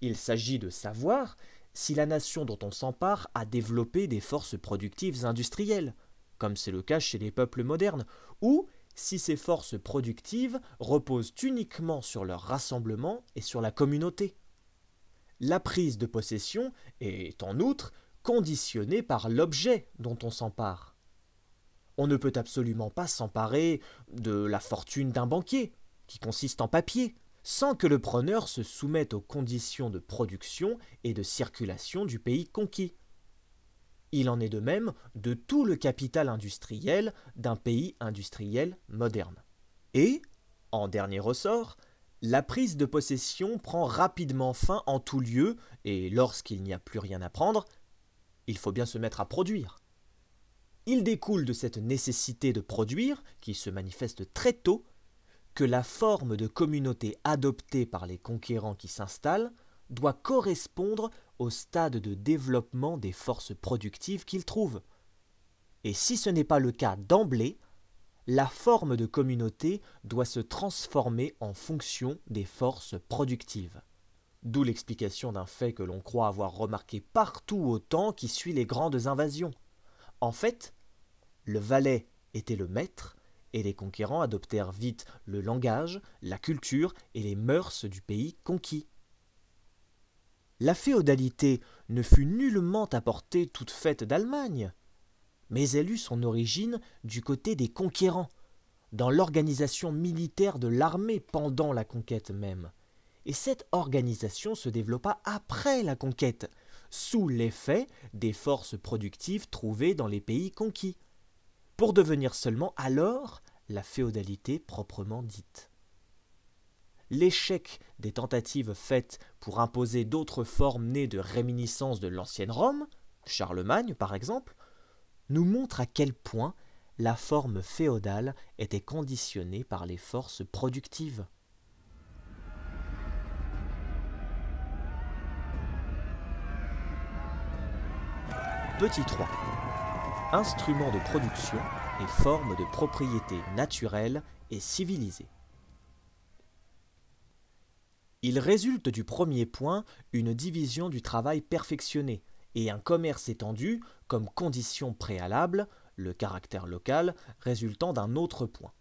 il s'agit de savoir si la nation dont on s'empare a développé des forces productives industrielles, comme c'est le cas chez les peuples modernes, ou si ces forces productives reposent uniquement sur leur rassemblement et sur la communauté. La prise de possession est en outre conditionnée par l'objet dont on s'empare. On ne peut absolument pas s'emparer de la fortune d'un banquier, qui consiste en papier, sans que le preneur se soumette aux conditions de production et de circulation du pays conquis. Il en est de même de tout le capital industriel d'un pays industriel moderne. Et, en dernier ressort, la prise de possession prend rapidement fin en tout lieu, et lorsqu'il n'y a plus rien à prendre, il faut bien se mettre à produire. Il découle de cette nécessité de produire, qui se manifeste très tôt, que la forme de communauté adoptée par les conquérants qui s'installent doit correspondre au stade de développement des forces productives qu'ils trouvent. Et si ce n'est pas le cas d'emblée, la forme de communauté doit se transformer en fonction des forces productives. D'où l'explication d'un fait que l'on croit avoir remarqué partout au temps qui suit les grandes invasions. En fait, le valet était le maître et les conquérants adoptèrent vite le langage, la culture et les mœurs du pays conquis. La féodalité ne fut nullement apportée toute faite d'Allemagne, mais elle eut son origine du côté des conquérants, dans l'organisation militaire de l'armée pendant la conquête même. Et cette organisation se développa après la conquête, sous l'effet des forces productives trouvées dans les pays conquis pour devenir seulement alors la féodalité proprement dite. L'échec des tentatives faites pour imposer d'autres formes nées de réminiscences de l'ancienne Rome, Charlemagne par exemple, nous montre à quel point la forme féodale était conditionnée par les forces productives. Petit 3 instruments de production et forme de propriété naturelle et civilisée. Il résulte du premier point une division du travail perfectionnée et un commerce étendu comme condition préalable, le caractère local résultant d'un autre point.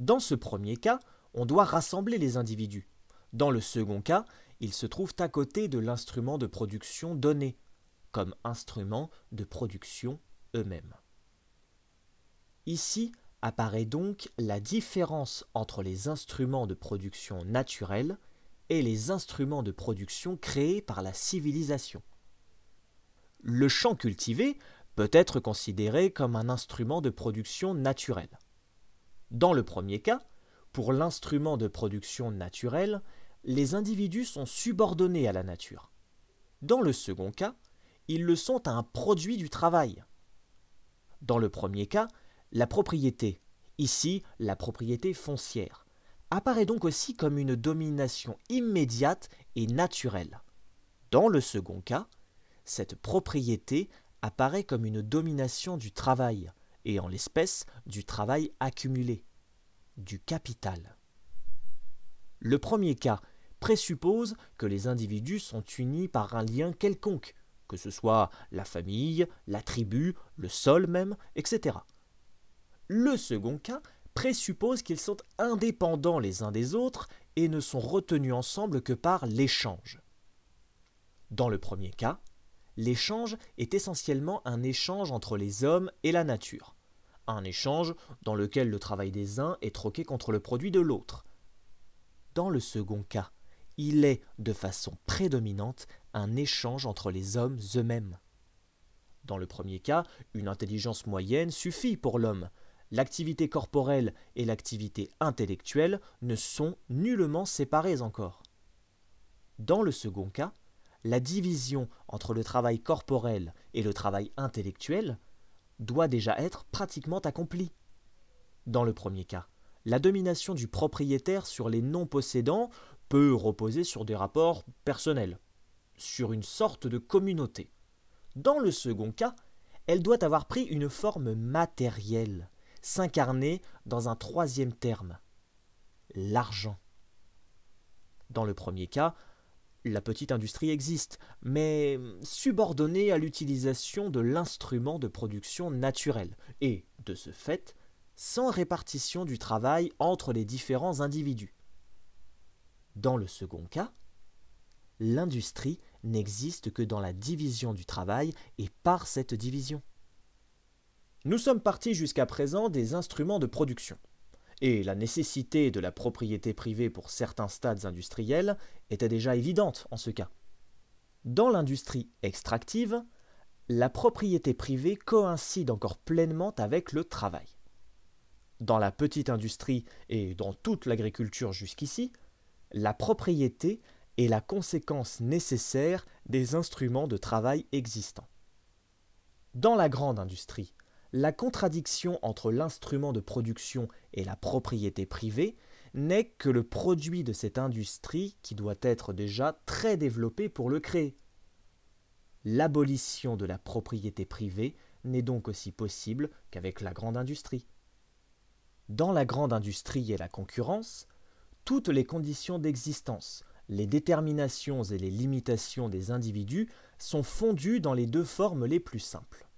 Dans ce premier cas, on doit rassembler les individus. Dans le second cas, ils se trouvent à côté de l'instrument de production donné, comme instruments de production eux-mêmes. Ici apparaît donc la différence entre les instruments de production naturels et les instruments de production créés par la civilisation. Le champ cultivé peut être considéré comme un instrument de production naturel. Dans le premier cas, pour l'instrument de production naturelle, les individus sont subordonnés à la nature. Dans le second cas, ils le sont à un produit du travail. Dans le premier cas, la propriété, ici la propriété foncière, apparaît donc aussi comme une domination immédiate et naturelle. Dans le second cas, cette propriété apparaît comme une domination du travail, et en l'espèce du travail accumulé, du capital. Le premier cas présuppose que les individus sont unis par un lien quelconque, que ce soit la famille, la tribu, le sol même, etc. Le second cas présuppose qu'ils sont indépendants les uns des autres et ne sont retenus ensemble que par l'échange. Dans le premier cas, l'échange est essentiellement un échange entre les hommes et la nature, un échange dans lequel le travail des uns est troqué contre le produit de l'autre. Dans le second cas, il est de façon prédominante un échange entre les hommes eux-mêmes. Dans le premier cas, une intelligence moyenne suffit pour l'homme. L'activité corporelle et l'activité intellectuelle ne sont nullement séparées encore. Dans le second cas, la division entre le travail corporel et le travail intellectuel doit déjà être pratiquement accomplie. Dans le premier cas, la domination du propriétaire sur les non-possédants peut reposer sur des rapports personnels, sur une sorte de communauté. Dans le second cas, elle doit avoir pris une forme matérielle, s'incarner dans un troisième terme, l'argent. Dans le premier cas, la petite industrie existe, mais subordonnée à l'utilisation de l'instrument de production naturel, et, de ce fait, sans répartition du travail entre les différents individus. Dans le second cas, l'industrie n'existe que dans la division du travail et par cette division. Nous sommes partis jusqu'à présent des instruments de production, et la nécessité de la propriété privée pour certains stades industriels était déjà évidente en ce cas. Dans l'industrie extractive, la propriété privée coïncide encore pleinement avec le travail. Dans la petite industrie et dans toute l'agriculture jusqu'ici, la propriété est la conséquence nécessaire des instruments de travail existants. Dans la grande industrie, la contradiction entre l'instrument de production et la propriété privée n'est que le produit de cette industrie qui doit être déjà très développée pour le créer. L'abolition de la propriété privée n'est donc aussi possible qu'avec la grande industrie. Dans la grande industrie et la concurrence, toutes les conditions d'existence, les déterminations et les limitations des individus sont fondues dans les deux formes les plus simples.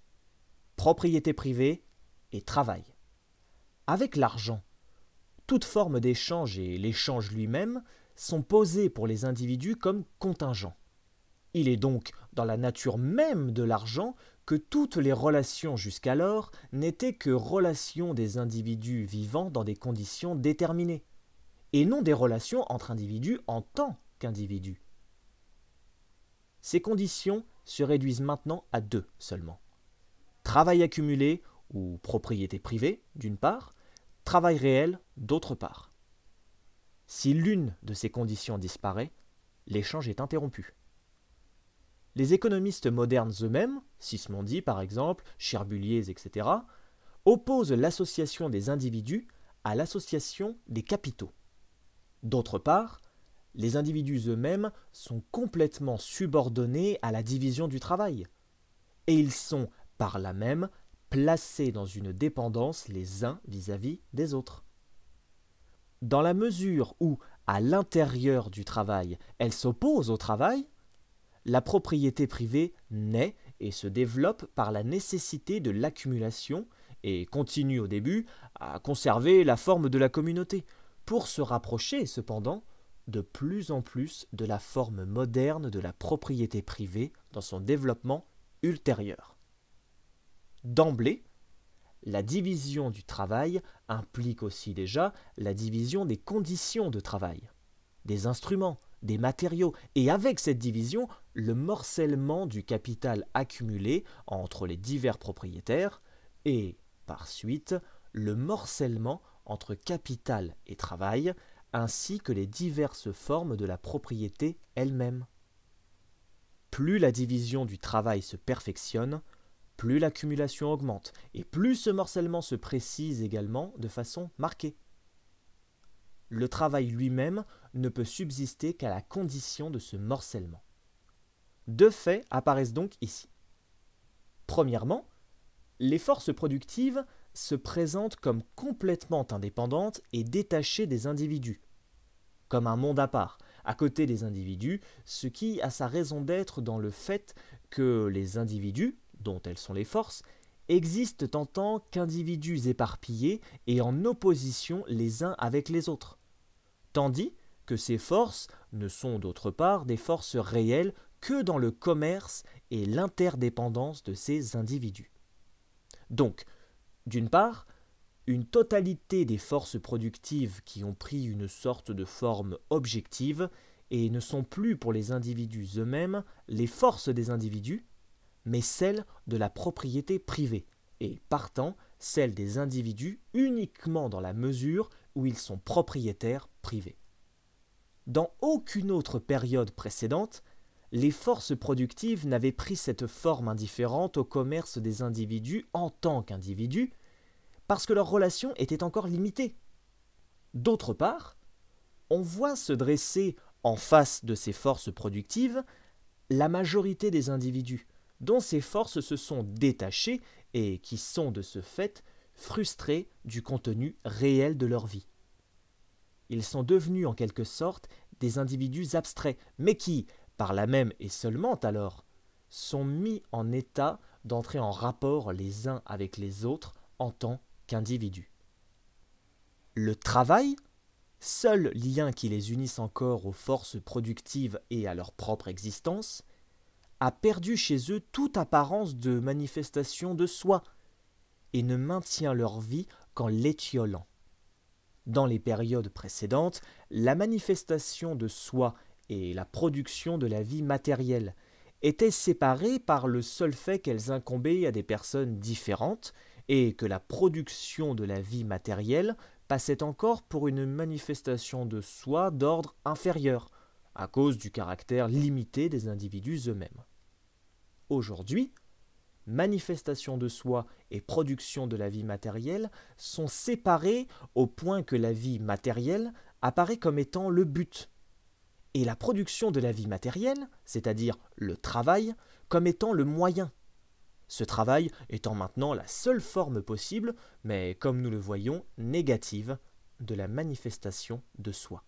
Propriété privée et travail. Avec l'argent, toute forme d'échange et l'échange lui-même sont posés pour les individus comme contingents. Il est donc dans la nature même de l'argent que toutes les relations jusqu'alors n'étaient que relations des individus vivant dans des conditions déterminées et non des relations entre individus en tant qu'individus. Ces conditions se réduisent maintenant à deux seulement. Travail accumulé ou propriété privée, d'une part, travail réel, d'autre part. Si l'une de ces conditions disparaît, l'échange est interrompu. Les économistes modernes eux-mêmes, Sismondi par exemple, Cherbuliez, etc., opposent l'association des individus à l'association des capitaux. D'autre part, les individus eux-mêmes sont complètement subordonnés à la division du travail, et ils sont, par là même, placés dans une dépendance les uns vis-à-vis des autres. Dans la mesure où, à l'intérieur du travail, elle s'oppose au travail, la propriété privée naît et se développe par la nécessité de l'accumulation et continue au début à conserver la forme de la communauté, pour se rapprocher cependant de plus en plus de la forme moderne de la propriété privée dans son développement ultérieur. D'emblée, la division du travail implique aussi déjà la division des conditions de travail, des instruments, des matériaux, et avec cette division, le morcellement du capital accumulé entre les divers propriétaires, et, par suite, le morcellement entre capital et travail, ainsi que les diverses formes de la propriété elle-même. Plus la division du travail se perfectionne, plus l'accumulation augmente, et plus ce morcellement se précise également de façon marquée. Le travail lui-même ne peut subsister qu'à la condition de ce morcellement. Deux faits apparaissent donc ici. Premièrement, les forces productives se présente comme complètement indépendante et détachée des individus, comme un monde à part, à côté des individus, ce qui a sa raison d'être dans le fait que les individus, dont elles sont les forces, existent en tant qu'individus éparpillés et en opposition les uns avec les autres, tandis que ces forces ne sont d'autre part des forces réelles que dans le commerce et l'interdépendance de ces individus. Donc, d'une part, une totalité des forces productives qui ont pris une sorte de forme objective et ne sont plus pour les individus eux-mêmes les forces des individus, mais celles de la propriété privée, et partant celles des individus uniquement dans la mesure où ils sont propriétaires privés. Dans aucune autre période précédente, les forces productives n'avaient pris cette forme indifférente au commerce des individus en tant qu'individus, parce que leurs relations étaient encore limitées. D'autre part, on voit se dresser en face de ces forces productives la majorité des individus, dont ces forces se sont détachées et qui sont de ce fait frustrés du contenu réel de leur vie. Ils sont devenus en quelque sorte des individus abstraits, mais qui, par la même et seulement alors, sont mis en état d'entrer en rapport les uns avec les autres en tant qu'individus. Le travail, seul lien qui les unisse encore aux forces productives et à leur propre existence, a perdu chez eux toute apparence de manifestation de soi, et ne maintient leur vie qu'en l'étiolant. Dans les périodes précédentes, la manifestation de soi et la production de la vie matérielle, étaient séparées par le seul fait qu'elles incombaient à des personnes différentes et que la production de la vie matérielle passait encore pour une manifestation de soi d'ordre inférieur, à cause du caractère limité des individus eux-mêmes. Aujourd'hui, manifestation de soi et production de la vie matérielle sont séparées au point que la vie matérielle apparaît comme étant le but, et la production de la vie matérielle, c'est-à-dire le travail, comme étant le moyen. Ce travail étant maintenant la seule forme possible, mais comme nous le voyons, négative, de la manifestation de soi.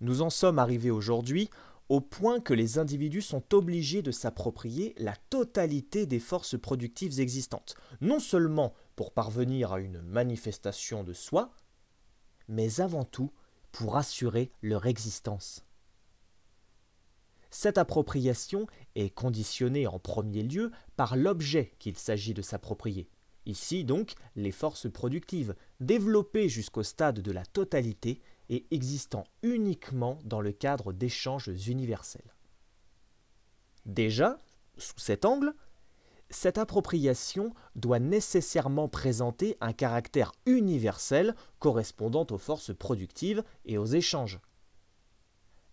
Nous en sommes arrivés aujourd'hui au point que les individus sont obligés de s'approprier la totalité des forces productives existantes, non seulement pour parvenir à une manifestation de soi, mais avant tout pour assurer leur existence. Cette appropriation est conditionnée en premier lieu par l'objet qu'il s'agit de s'approprier. Ici donc les forces productives, développées jusqu'au stade de la totalité et existant uniquement dans le cadre d'échanges universels. Déjà, sous cet angle, cette appropriation doit nécessairement présenter un caractère universel correspondant aux forces productives et aux échanges.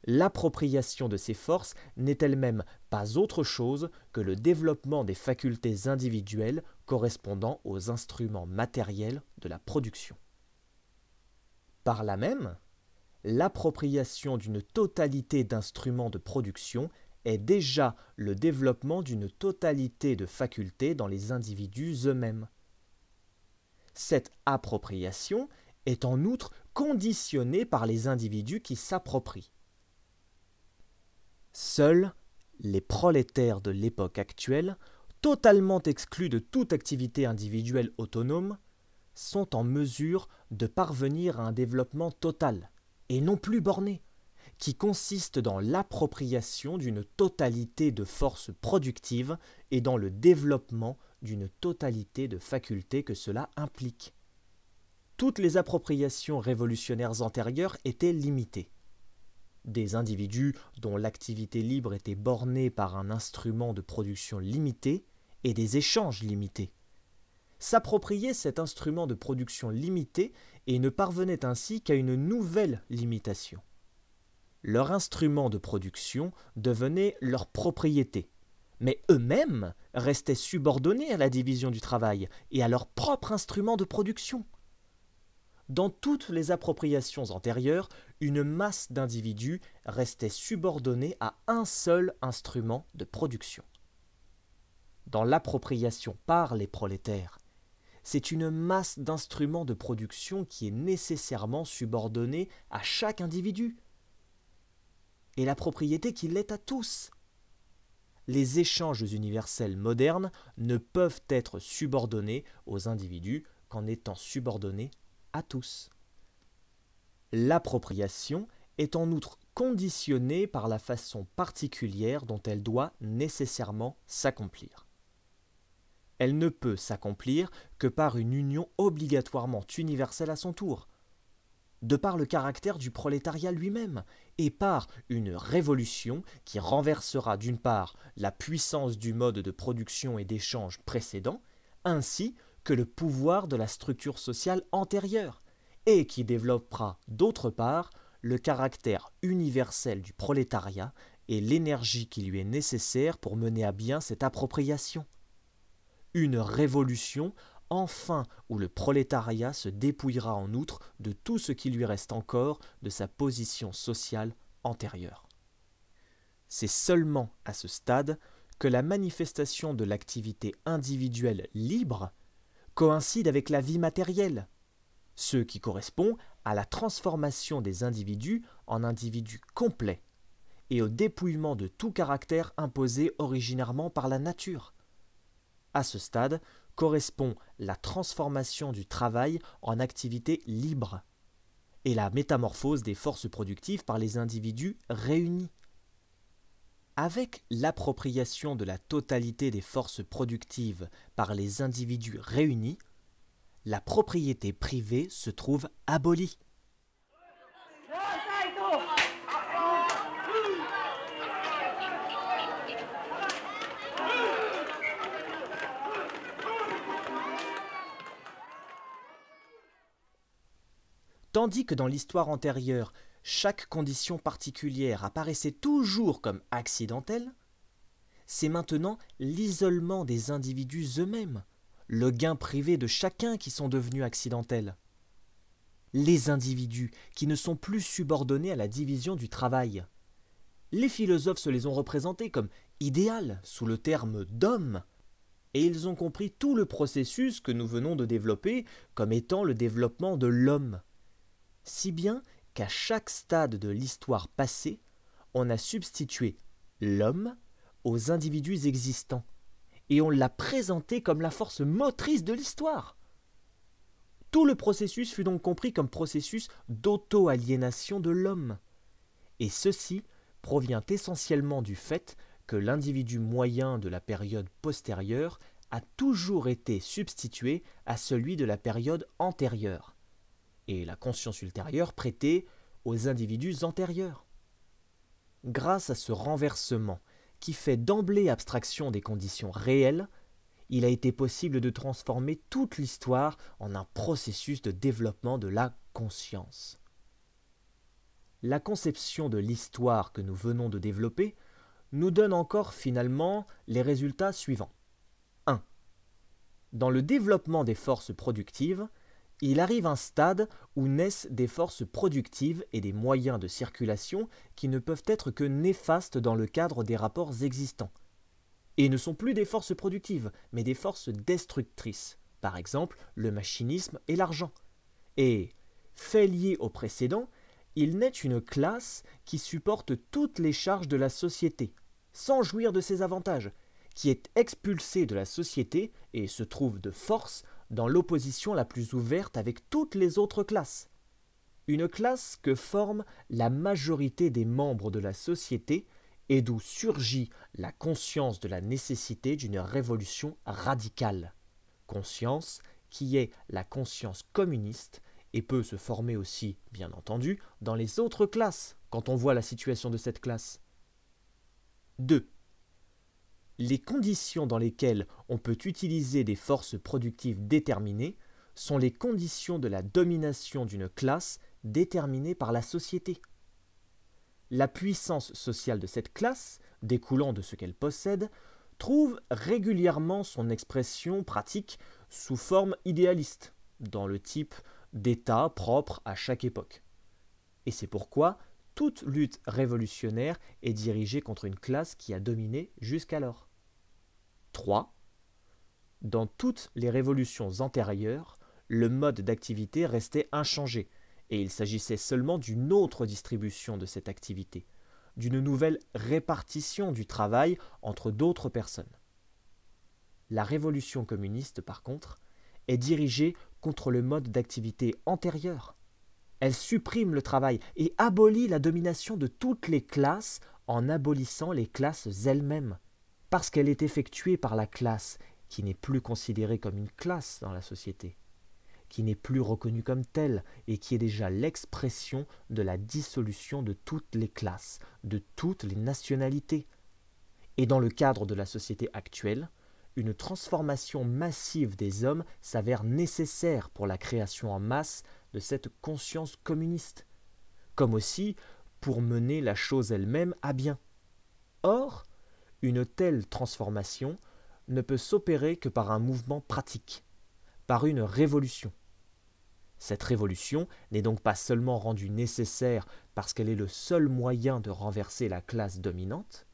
L'appropriation de ces forces n'est elle-même pas autre chose que le développement des facultés individuelles correspondant aux instruments matériels de la production. Par là même, l'appropriation d'une totalité d'instruments de production est déjà le développement d'une totalité de facultés dans les individus eux-mêmes. Cette appropriation est en outre conditionnée par les individus qui s'approprient. Seuls les prolétaires de l'époque actuelle, totalement exclus de toute activité individuelle autonome, sont en mesure de parvenir à un développement total, et non plus borné qui consiste dans l'appropriation d'une totalité de forces productives et dans le développement d'une totalité de facultés que cela implique. Toutes les appropriations révolutionnaires antérieures étaient limitées. Des individus dont l'activité libre était bornée par un instrument de production limité et des échanges limités. S'approprier cet instrument de production limité et ne parvenait ainsi qu'à une nouvelle limitation leur instrument de production devenait leur propriété, mais eux-mêmes restaient subordonnés à la division du travail et à leur propre instrument de production. Dans toutes les appropriations antérieures, une masse d'individus restait subordonnée à un seul instrument de production. Dans l'appropriation par les prolétaires, c'est une masse d'instruments de production qui est nécessairement subordonnée à chaque individu, et la propriété qui l'est à tous. Les échanges universels modernes ne peuvent être subordonnés aux individus qu'en étant subordonnés à tous. L'appropriation est en outre conditionnée par la façon particulière dont elle doit nécessairement s'accomplir. Elle ne peut s'accomplir que par une union obligatoirement universelle à son tour, de par le caractère du prolétariat lui-même, et par une révolution qui renversera d'une part la puissance du mode de production et d'échange précédent, ainsi que le pouvoir de la structure sociale antérieure, et qui développera d'autre part le caractère universel du prolétariat et l'énergie qui lui est nécessaire pour mener à bien cette appropriation. Une révolution enfin où le prolétariat se dépouillera en outre de tout ce qui lui reste encore de sa position sociale antérieure. C'est seulement à ce stade que la manifestation de l'activité individuelle libre coïncide avec la vie matérielle, ce qui correspond à la transformation des individus en individus complets et au dépouillement de tout caractère imposé originairement par la nature. À ce stade, correspond la transformation du travail en activité libre et la métamorphose des forces productives par les individus réunis. Avec l'appropriation de la totalité des forces productives par les individus réunis, la propriété privée se trouve abolie. Tandis que dans l'histoire antérieure, chaque condition particulière apparaissait toujours comme accidentelle, c'est maintenant l'isolement des individus eux-mêmes, le gain privé de chacun qui sont devenus accidentels. Les individus qui ne sont plus subordonnés à la division du travail. Les philosophes se les ont représentés comme idéales sous le terme d'homme, et ils ont compris tout le processus que nous venons de développer comme étant le développement de l'homme si bien qu'à chaque stade de l'histoire passée, on a substitué l'homme aux individus existants, et on l'a présenté comme la force motrice de l'histoire. Tout le processus fut donc compris comme processus d'auto-aliénation de l'homme, et ceci provient essentiellement du fait que l'individu moyen de la période postérieure a toujours été substitué à celui de la période antérieure, et la conscience ultérieure prêtée aux individus antérieurs. Grâce à ce renversement qui fait d'emblée abstraction des conditions réelles, il a été possible de transformer toute l'histoire en un processus de développement de la conscience. La conception de l'histoire que nous venons de développer nous donne encore finalement les résultats suivants. 1. Dans le développement des forces productives, il arrive un stade où naissent des forces productives et des moyens de circulation qui ne peuvent être que néfastes dans le cadre des rapports existants, et ne sont plus des forces productives, mais des forces destructrices, par exemple le machinisme et l'argent. Et, fait lié au précédent, il naît une classe qui supporte toutes les charges de la société, sans jouir de ses avantages, qui est expulsée de la société et se trouve de force dans l'opposition la plus ouverte avec toutes les autres classes. Une classe que forme la majorité des membres de la société et d'où surgit la conscience de la nécessité d'une révolution radicale. Conscience qui est la conscience communiste et peut se former aussi, bien entendu, dans les autres classes, quand on voit la situation de cette classe. 2 les conditions dans lesquelles on peut utiliser des forces productives déterminées sont les conditions de la domination d'une classe déterminée par la société. La puissance sociale de cette classe, découlant de ce qu'elle possède, trouve régulièrement son expression pratique sous forme idéaliste, dans le type d'État propre à chaque époque. Et c'est pourquoi toute lutte révolutionnaire est dirigée contre une classe qui a dominé jusqu'alors. 3. Dans toutes les révolutions antérieures, le mode d'activité restait inchangé, et il s'agissait seulement d'une autre distribution de cette activité, d'une nouvelle répartition du travail entre d'autres personnes. La révolution communiste, par contre, est dirigée contre le mode d'activité antérieur. Elle supprime le travail et abolit la domination de toutes les classes en abolissant les classes elles-mêmes, parce qu'elle est effectuée par la classe, qui n'est plus considérée comme une classe dans la société, qui n'est plus reconnue comme telle, et qui est déjà l'expression de la dissolution de toutes les classes, de toutes les nationalités. Et dans le cadre de la société actuelle, une transformation massive des hommes s'avère nécessaire pour la création en masse de cette conscience communiste, comme aussi pour mener la chose elle-même à bien. Or, une telle transformation ne peut s'opérer que par un mouvement pratique, par une révolution. Cette révolution n'est donc pas seulement rendue nécessaire parce qu'elle est le seul moyen de renverser la classe dominante,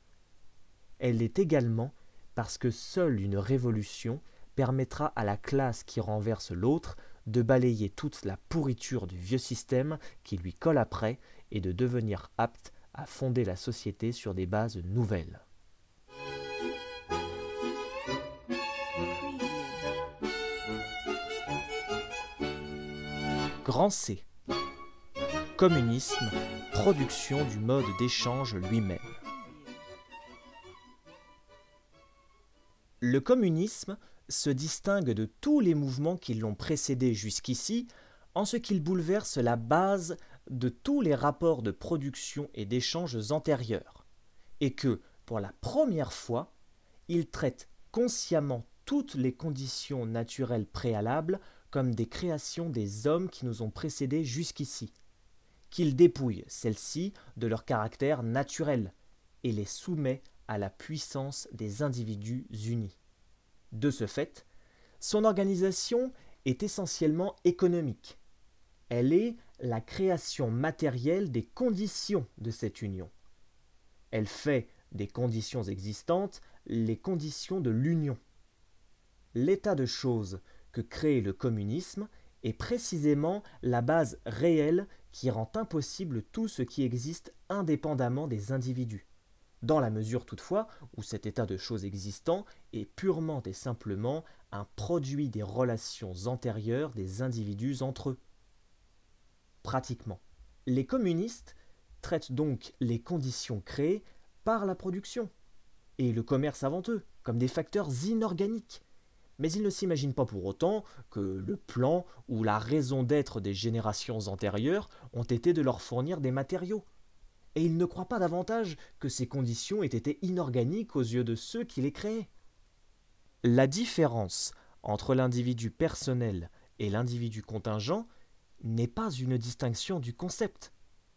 elle l'est également parce que seule une révolution permettra à la classe qui renverse l'autre de balayer toute la pourriture du vieux système qui lui colle après et de devenir apte à fonder la société sur des bases nouvelles. grand C. Communisme, production du mode d'échange lui-même. Le communisme se distingue de tous les mouvements qui l'ont précédé jusqu'ici en ce qu'il bouleverse la base de tous les rapports de production et d'échanges antérieurs, et que, pour la première fois, il traite consciemment toutes les conditions naturelles préalables des créations des hommes qui nous ont précédés jusqu'ici, qu'il dépouille celles-ci de leur caractère naturel et les soumet à la puissance des individus unis. De ce fait, son organisation est essentiellement économique. Elle est la création matérielle des conditions de cette union. Elle fait des conditions existantes les conditions de l'union. L'état de choses que crée le communisme est précisément la base réelle qui rend impossible tout ce qui existe indépendamment des individus, dans la mesure toutefois où cet état de choses existant est purement et simplement un produit des relations antérieures des individus entre eux. Pratiquement. Les communistes traitent donc les conditions créées par la production et le commerce avant eux comme des facteurs inorganiques mais il ne s'imagine pas pour autant que le plan ou la raison d'être des générations antérieures ont été de leur fournir des matériaux. Et il ne croient pas davantage que ces conditions aient été inorganiques aux yeux de ceux qui les créaient. La différence entre l'individu personnel et l'individu contingent n'est pas une distinction du concept,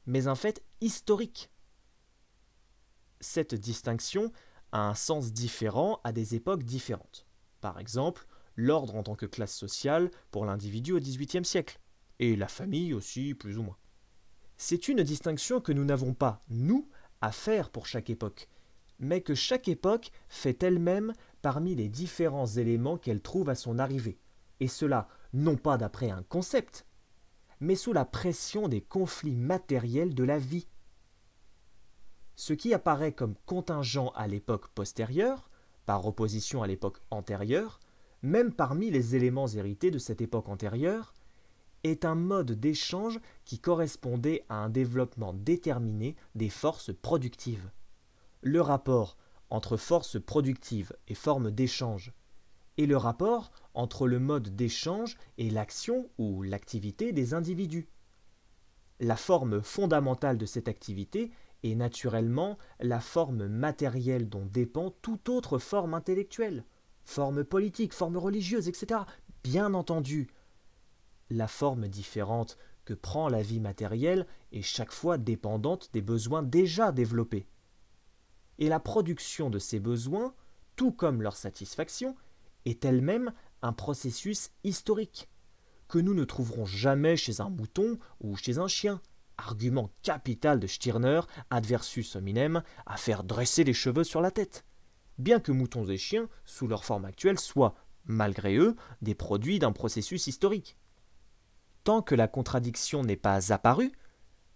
mais un fait historique. Cette distinction a un sens différent à des époques différentes. Par exemple, l'ordre en tant que classe sociale pour l'individu au XVIIIe siècle, et la famille aussi, plus ou moins. C'est une distinction que nous n'avons pas, nous, à faire pour chaque époque, mais que chaque époque fait elle-même parmi les différents éléments qu'elle trouve à son arrivée, et cela non pas d'après un concept, mais sous la pression des conflits matériels de la vie. Ce qui apparaît comme contingent à l'époque postérieure par opposition à l'époque antérieure, même parmi les éléments hérités de cette époque antérieure, est un mode d'échange qui correspondait à un développement déterminé des forces productives. Le rapport entre forces productives et forme d'échange, et le rapport entre le mode d'échange et l'action ou l'activité des individus. La forme fondamentale de cette activité et naturellement la forme matérielle dont dépend toute autre forme intellectuelle, forme politique, forme religieuse, etc. Bien entendu, la forme différente que prend la vie matérielle est chaque fois dépendante des besoins déjà développés. Et la production de ces besoins, tout comme leur satisfaction, est elle-même un processus historique, que nous ne trouverons jamais chez un mouton ou chez un chien, argument capital de Stirner, adversus hominem, à faire dresser les cheveux sur la tête. Bien que moutons et chiens, sous leur forme actuelle, soient, malgré eux, des produits d'un processus historique. Tant que la contradiction n'est pas apparue,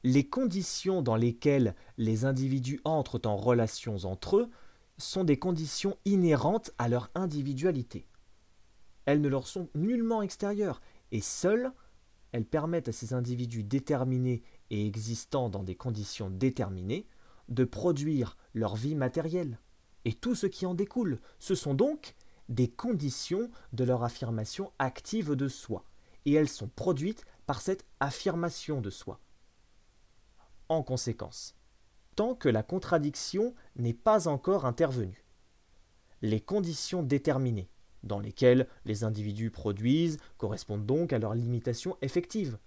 les conditions dans lesquelles les individus entrent en relations entre eux sont des conditions inhérentes à leur individualité. Elles ne leur sont nullement extérieures, et seules, elles permettent à ces individus déterminés et existant dans des conditions déterminées, de produire leur vie matérielle. Et tout ce qui en découle, ce sont donc des conditions de leur affirmation active de soi, et elles sont produites par cette affirmation de soi. En conséquence, tant que la contradiction n'est pas encore intervenue, les conditions déterminées, dans lesquelles les individus produisent, correspondent donc à leur limitation effective,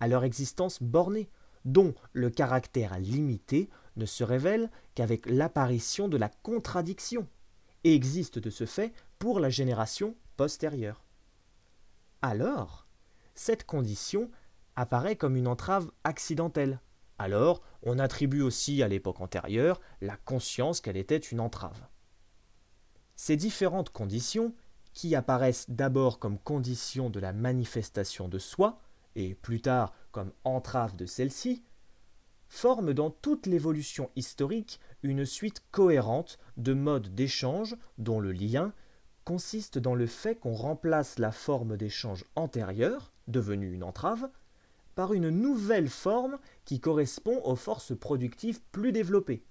à leur existence bornée, dont le caractère limité ne se révèle qu'avec l'apparition de la contradiction, et existe de ce fait pour la génération postérieure. Alors, cette condition apparaît comme une entrave accidentelle. Alors, on attribue aussi à l'époque antérieure la conscience qu'elle était une entrave. Ces différentes conditions, qui apparaissent d'abord comme conditions de la manifestation de soi, et plus tard comme entrave de celle-ci, forme dans toute l'évolution historique une suite cohérente de modes d'échange dont le lien consiste dans le fait qu'on remplace la forme d'échange antérieure, devenue une entrave, par une nouvelle forme qui correspond aux forces productives plus développées,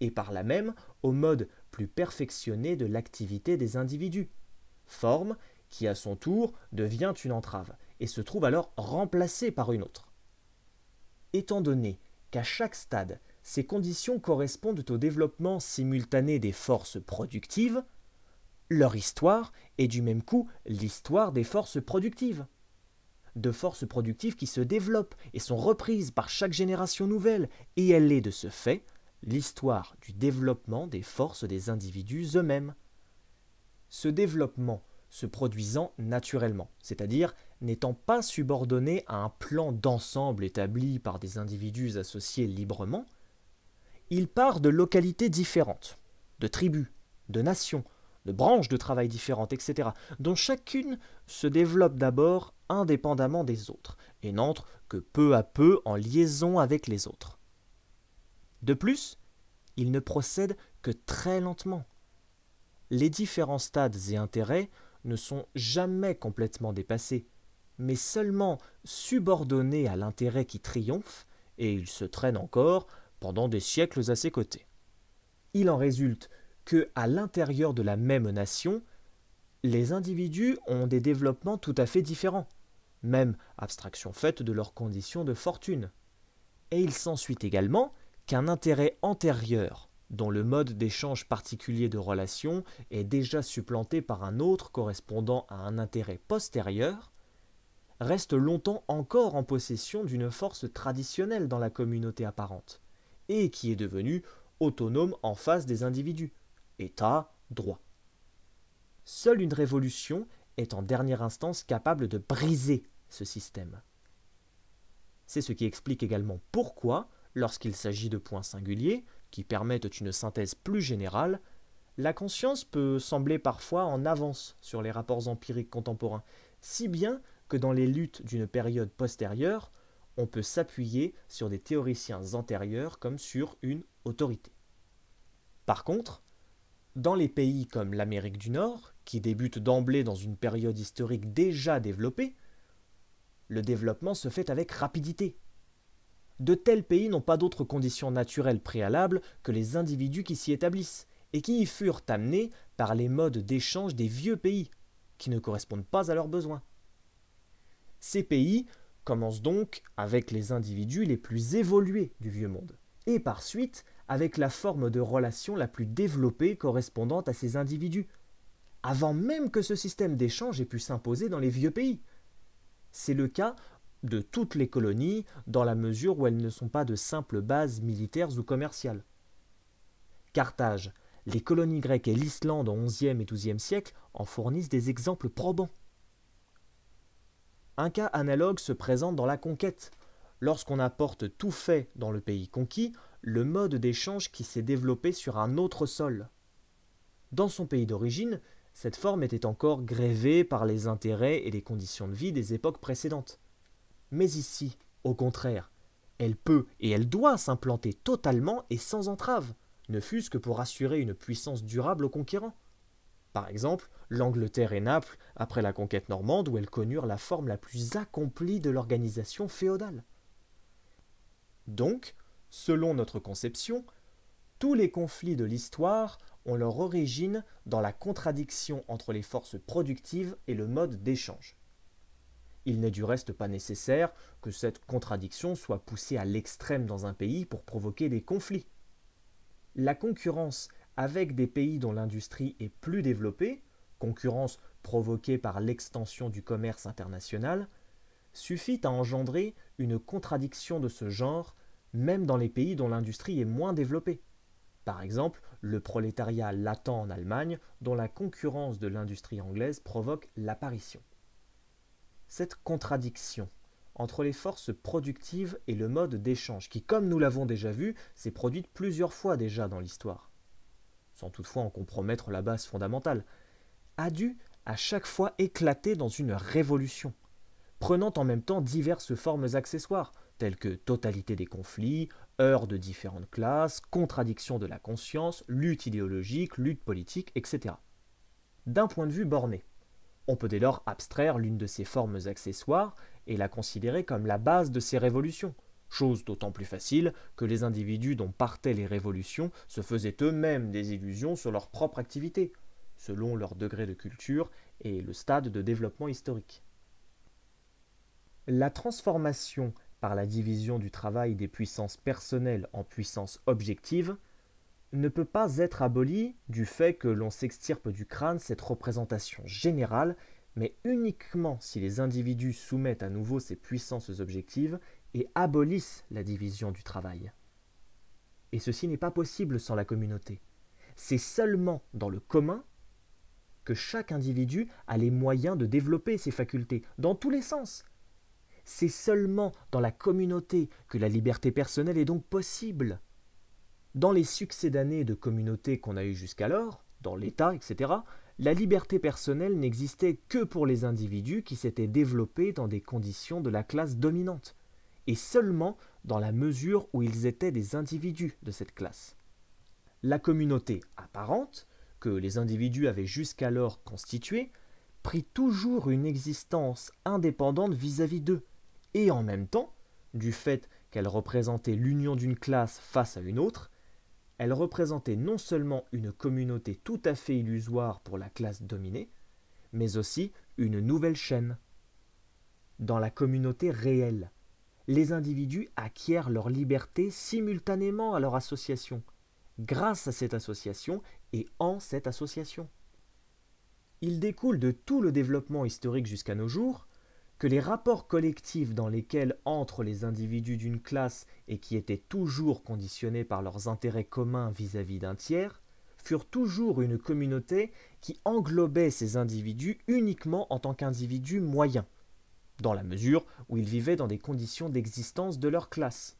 et par la même au mode plus perfectionné de l'activité des individus, forme qui à son tour devient une entrave, et se trouve alors remplacée par une autre. Étant donné qu'à chaque stade, ces conditions correspondent au développement simultané des forces productives, leur histoire est du même coup l'histoire des forces productives. De forces productives qui se développent et sont reprises par chaque génération nouvelle, et elle est de ce fait l'histoire du développement des forces des individus eux-mêmes. Ce développement se produisant naturellement, c'est-à-dire n'étant pas subordonné à un plan d'ensemble établi par des individus associés librement, il part de localités différentes, de tribus, de nations, de branches de travail différentes, etc., dont chacune se développe d'abord indépendamment des autres, et n'entre que peu à peu en liaison avec les autres. De plus, il ne procède que très lentement. Les différents stades et intérêts ne sont jamais complètement dépassés, mais seulement subordonné à l'intérêt qui triomphe, et il se traîne encore pendant des siècles à ses côtés. Il en résulte que, à l'intérieur de la même nation, les individus ont des développements tout à fait différents, même abstraction faite de leurs conditions de fortune. Et il s'ensuit également qu'un intérêt antérieur, dont le mode d'échange particulier de relations est déjà supplanté par un autre correspondant à un intérêt postérieur, reste longtemps encore en possession d'une force traditionnelle dans la communauté apparente, et qui est devenue autonome en face des individus, État, droit. Seule une révolution est en dernière instance capable de briser ce système. C'est ce qui explique également pourquoi, lorsqu'il s'agit de points singuliers, qui permettent une synthèse plus générale, la conscience peut sembler parfois en avance sur les rapports empiriques contemporains, si bien que dans les luttes d'une période postérieure, on peut s'appuyer sur des théoriciens antérieurs comme sur une autorité. Par contre, dans les pays comme l'Amérique du Nord, qui débutent d'emblée dans une période historique déjà développée, le développement se fait avec rapidité. De tels pays n'ont pas d'autres conditions naturelles préalables que les individus qui s'y établissent, et qui y furent amenés par les modes d'échange des vieux pays, qui ne correspondent pas à leurs besoins. Ces pays commencent donc avec les individus les plus évolués du vieux monde, et par suite avec la forme de relation la plus développée correspondante à ces individus, avant même que ce système d'échange ait pu s'imposer dans les vieux pays. C'est le cas de toutes les colonies, dans la mesure où elles ne sont pas de simples bases militaires ou commerciales. Carthage, les colonies grecques et l'Islande au XIe et XIIe siècle en fournissent des exemples probants. Un cas analogue se présente dans la conquête. Lorsqu'on apporte tout fait dans le pays conquis, le mode d'échange qui s'est développé sur un autre sol. Dans son pays d'origine, cette forme était encore grévée par les intérêts et les conditions de vie des époques précédentes. Mais ici, au contraire, elle peut et elle doit s'implanter totalement et sans entrave, ne fût-ce que pour assurer une puissance durable aux conquérants. Par exemple, l'Angleterre et Naples, après la conquête normande, où elles connurent la forme la plus accomplie de l'organisation féodale. Donc, selon notre conception, tous les conflits de l'histoire ont leur origine dans la contradiction entre les forces productives et le mode d'échange. Il n'est du reste pas nécessaire que cette contradiction soit poussée à l'extrême dans un pays pour provoquer des conflits. La concurrence avec des pays dont l'industrie est plus développée, concurrence provoquée par l'extension du commerce international, suffit à engendrer une contradiction de ce genre même dans les pays dont l'industrie est moins développée. Par exemple, le prolétariat latent en Allemagne, dont la concurrence de l'industrie anglaise provoque l'apparition. Cette contradiction entre les forces productives et le mode d'échange, qui, comme nous l'avons déjà vu, s'est produite plusieurs fois déjà dans l'histoire, sans toutefois en compromettre la base fondamentale, a dû à chaque fois éclater dans une révolution, prenant en même temps diverses formes accessoires, telles que totalité des conflits, heurts de différentes classes, contradictions de la conscience, lutte idéologique, lutte politique, etc. D'un point de vue borné, on peut dès lors abstraire l'une de ces formes accessoires et la considérer comme la base de ces révolutions, chose d'autant plus facile que les individus dont partaient les révolutions se faisaient eux-mêmes des illusions sur leur propre activité, selon leur degré de culture et le stade de développement historique. La transformation par la division du travail des puissances personnelles en puissances objectives ne peut pas être abolie du fait que l'on s'extirpe du crâne cette représentation générale, mais uniquement si les individus soumettent à nouveau ces puissances objectives et abolissent la division du travail. Et ceci n'est pas possible sans la communauté. C'est seulement dans le commun que chaque individu a les moyens de développer ses facultés, dans tous les sens. C'est seulement dans la communauté que la liberté personnelle est donc possible. Dans les succès d'années de communauté qu'on a eues jusqu'alors, dans l'État, etc., la liberté personnelle n'existait que pour les individus qui s'étaient développés dans des conditions de la classe dominante et seulement dans la mesure où ils étaient des individus de cette classe. La communauté apparente, que les individus avaient jusqu'alors constituée, prit toujours une existence indépendante vis-à-vis d'eux, et en même temps, du fait qu'elle représentait l'union d'une classe face à une autre, elle représentait non seulement une communauté tout à fait illusoire pour la classe dominée, mais aussi une nouvelle chaîne. Dans la communauté réelle, les individus acquièrent leur liberté simultanément à leur association, grâce à cette association et en cette association. Il découle de tout le développement historique jusqu'à nos jours que les rapports collectifs dans lesquels entrent les individus d'une classe et qui étaient toujours conditionnés par leurs intérêts communs vis-à-vis d'un tiers furent toujours une communauté qui englobait ces individus uniquement en tant qu'individus moyens, dans la mesure où ils vivaient dans des conditions d'existence de leur classe.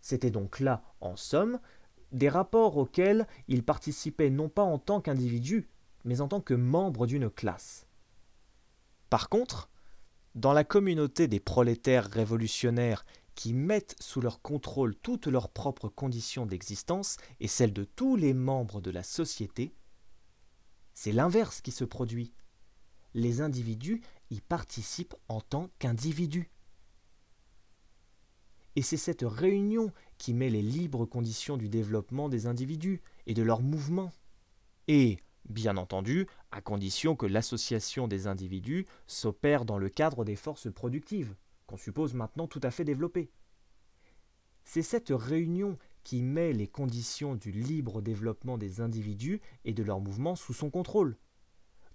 C'était donc là, en somme, des rapports auxquels ils participaient non pas en tant qu'individus, mais en tant que membres d'une classe. Par contre, dans la communauté des prolétaires révolutionnaires qui mettent sous leur contrôle toutes leurs propres conditions d'existence et celles de tous les membres de la société, c'est l'inverse qui se produit. Les individus y participe en tant qu'individu. Et c'est cette réunion qui met les libres conditions du développement des individus et de leur mouvement. Et, bien entendu, à condition que l'association des individus s'opère dans le cadre des forces productives, qu'on suppose maintenant tout à fait développées. C'est cette réunion qui met les conditions du libre développement des individus et de leur mouvement sous son contrôle,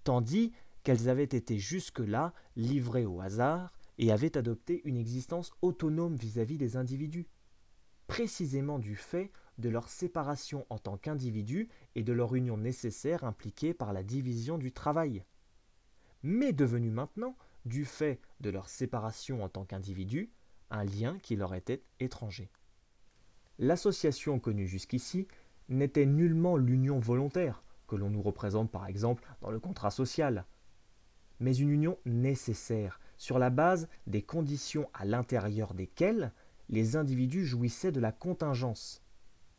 tandis qu'elles avaient été jusque-là livrées au hasard et avaient adopté une existence autonome vis-à-vis des individus, précisément du fait de leur séparation en tant qu'individus et de leur union nécessaire impliquée par la division du travail, mais devenue maintenant, du fait de leur séparation en tant qu'individus, un lien qui leur était étranger. L'association connue jusqu'ici n'était nullement l'union volontaire, que l'on nous représente par exemple dans le contrat social, mais une union nécessaire, sur la base des conditions à l'intérieur desquelles les individus jouissaient de la contingence.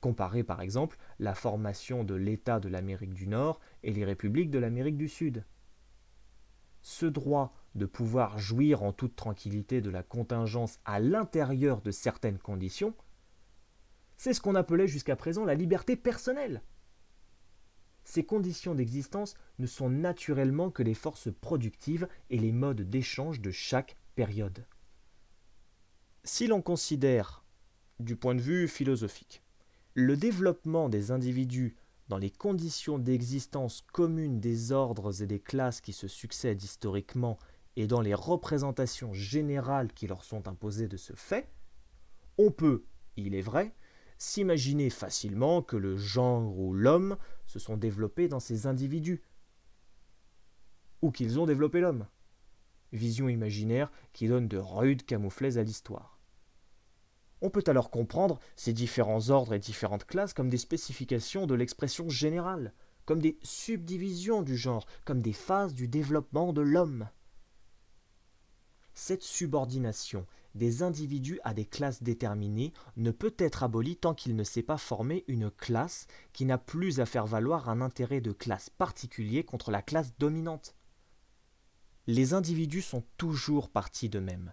Comparer par exemple la formation de l'État de l'Amérique du Nord et les républiques de l'Amérique du Sud. Ce droit de pouvoir jouir en toute tranquillité de la contingence à l'intérieur de certaines conditions, c'est ce qu'on appelait jusqu'à présent la liberté personnelle. Ces conditions d'existence ne sont naturellement que les forces productives et les modes d'échange de chaque période. Si l'on considère, du point de vue philosophique, le développement des individus dans les conditions d'existence communes des ordres et des classes qui se succèdent historiquement et dans les représentations générales qui leur sont imposées de ce fait, on peut, il est vrai, s'imaginer facilement que le genre ou l'homme se sont développés dans ces individus, ou qu'ils ont développé l'homme. Vision imaginaire qui donne de rudes camouflets à l'histoire. On peut alors comprendre ces différents ordres et différentes classes comme des spécifications de l'expression générale, comme des subdivisions du genre, comme des phases du développement de l'homme. Cette subordination des individus à des classes déterminées ne peut être abolie tant qu'il ne s'est pas formé une classe qui n'a plus à faire valoir un intérêt de classe particulier contre la classe dominante. Les individus sont toujours partis d'eux-mêmes.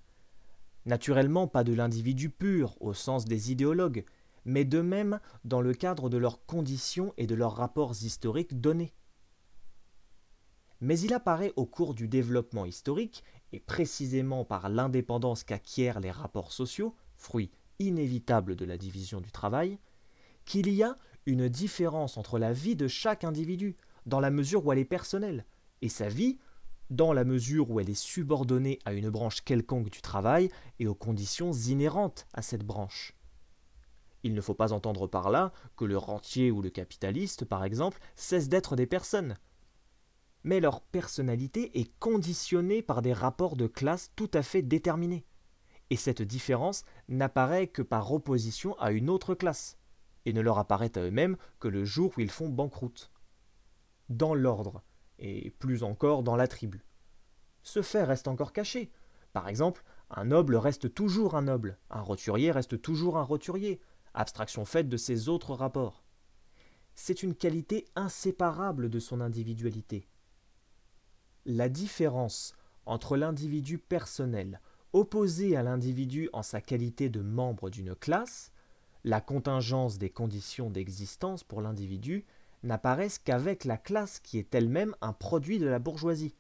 Naturellement pas de l'individu pur au sens des idéologues, mais d'eux-mêmes dans le cadre de leurs conditions et de leurs rapports historiques donnés mais il apparaît au cours du développement historique et précisément par l'indépendance qu'acquièrent les rapports sociaux, fruit inévitable de la division du travail, qu'il y a une différence entre la vie de chaque individu, dans la mesure où elle est personnelle, et sa vie, dans la mesure où elle est subordonnée à une branche quelconque du travail et aux conditions inhérentes à cette branche. Il ne faut pas entendre par là que le rentier ou le capitaliste, par exemple, cessent d'être des personnes, mais leur personnalité est conditionnée par des rapports de classe tout à fait déterminés. Et cette différence n'apparaît que par opposition à une autre classe, et ne leur apparaît à eux-mêmes que le jour où ils font banqueroute. Dans l'ordre, et plus encore dans la tribu. Ce fait reste encore caché. Par exemple, un noble reste toujours un noble, un roturier reste toujours un roturier, abstraction faite de ses autres rapports. C'est une qualité inséparable de son individualité, la différence entre l'individu personnel opposé à l'individu en sa qualité de membre d'une classe, la contingence des conditions d'existence pour l'individu, n'apparaissent qu'avec la classe qui est elle-même un produit de la bourgeoisie.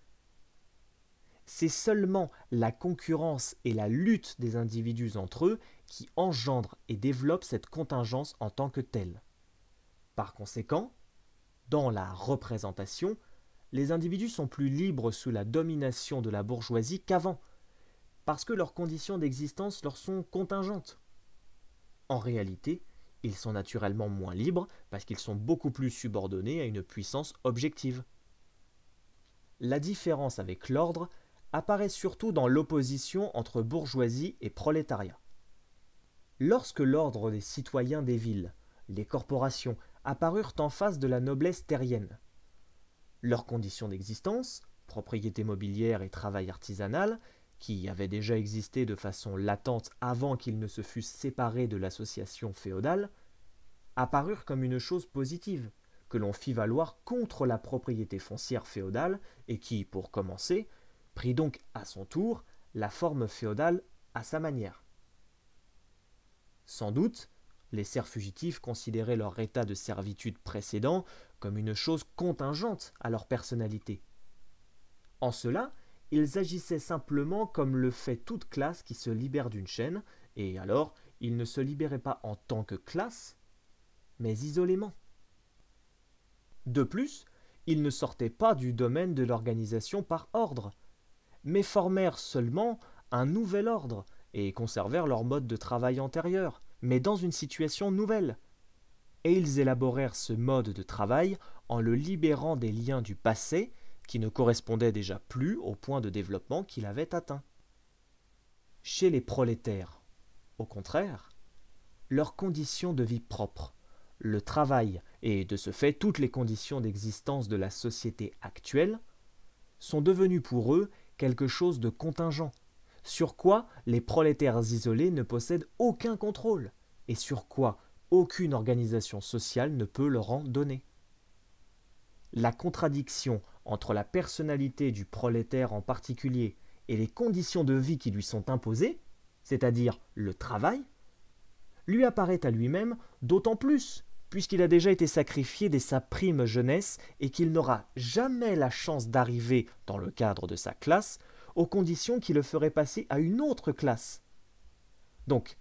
C'est seulement la concurrence et la lutte des individus entre eux qui engendrent et développent cette contingence en tant que telle. Par conséquent, dans la représentation, les individus sont plus libres sous la domination de la bourgeoisie qu'avant, parce que leurs conditions d'existence leur sont contingentes. En réalité, ils sont naturellement moins libres parce qu'ils sont beaucoup plus subordonnés à une puissance objective. La différence avec l'ordre apparaît surtout dans l'opposition entre bourgeoisie et prolétariat. Lorsque l'ordre des citoyens des villes, les corporations, apparurent en face de la noblesse terrienne, leurs conditions d'existence, propriété mobilière et travail artisanal, qui avaient déjà existé de façon latente avant qu'ils ne se fussent séparés de l'association féodale, apparurent comme une chose positive, que l'on fit valoir contre la propriété foncière féodale et qui, pour commencer, prit donc à son tour la forme féodale à sa manière. Sans doute, les serfs fugitifs considéraient leur état de servitude précédent comme une chose contingente à leur personnalité. En cela, ils agissaient simplement comme le fait toute classe qui se libère d'une chaîne, et alors ils ne se libéraient pas en tant que classe, mais isolément. De plus, ils ne sortaient pas du domaine de l'organisation par ordre, mais formèrent seulement un nouvel ordre et conservèrent leur mode de travail antérieur, mais dans une situation nouvelle, et ils élaborèrent ce mode de travail en le libérant des liens du passé qui ne correspondaient déjà plus au point de développement qu'il avait atteint. Chez les prolétaires, au contraire, leurs conditions de vie propres, le travail et de ce fait toutes les conditions d'existence de la société actuelle sont devenues pour eux quelque chose de contingent, sur quoi les prolétaires isolés ne possèdent aucun contrôle, et sur quoi aucune organisation sociale ne peut leur en donner. La contradiction entre la personnalité du prolétaire en particulier et les conditions de vie qui lui sont imposées, c'est-à-dire le travail, lui apparaît à lui-même d'autant plus puisqu'il a déjà été sacrifié dès sa prime jeunesse et qu'il n'aura jamais la chance d'arriver, dans le cadre de sa classe, aux conditions qui le feraient passer à une autre classe. Donc,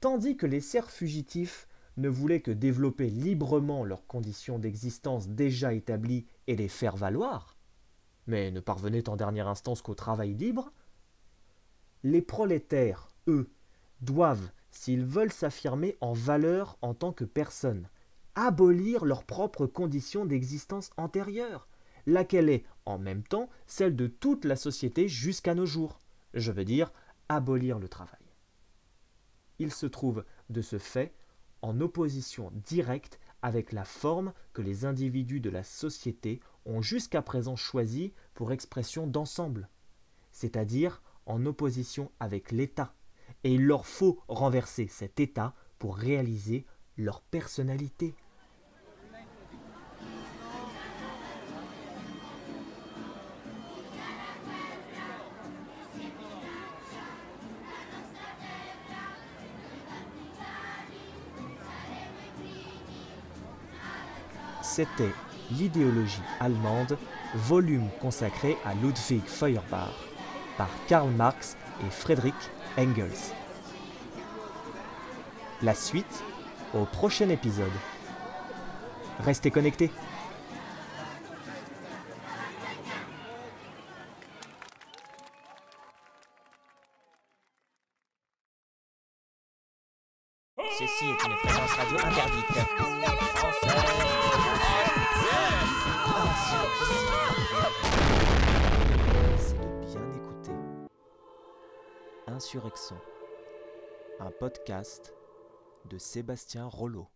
tandis que les serfs fugitifs ne voulaient que développer librement leurs conditions d'existence déjà établies et les faire valoir, mais ne parvenaient en dernière instance qu'au travail libre, les prolétaires, eux, doivent, s'ils veulent s'affirmer en valeur en tant que personnes, abolir leurs propres conditions d'existence antérieures, laquelle est, en même temps, celle de toute la société jusqu'à nos jours, je veux dire abolir le travail. Il se trouve, de ce fait, en opposition directe avec la forme que les individus de la société ont jusqu'à présent choisie pour expression d'ensemble, c'est-à-dire en opposition avec l'État, et il leur faut renverser cet État pour réaliser leur personnalité. c'était L'idéologie allemande, volume consacré à Ludwig Feuerbach par Karl Marx et Friedrich Engels. La suite au prochain épisode. Restez connectés. Sébastien Rollo.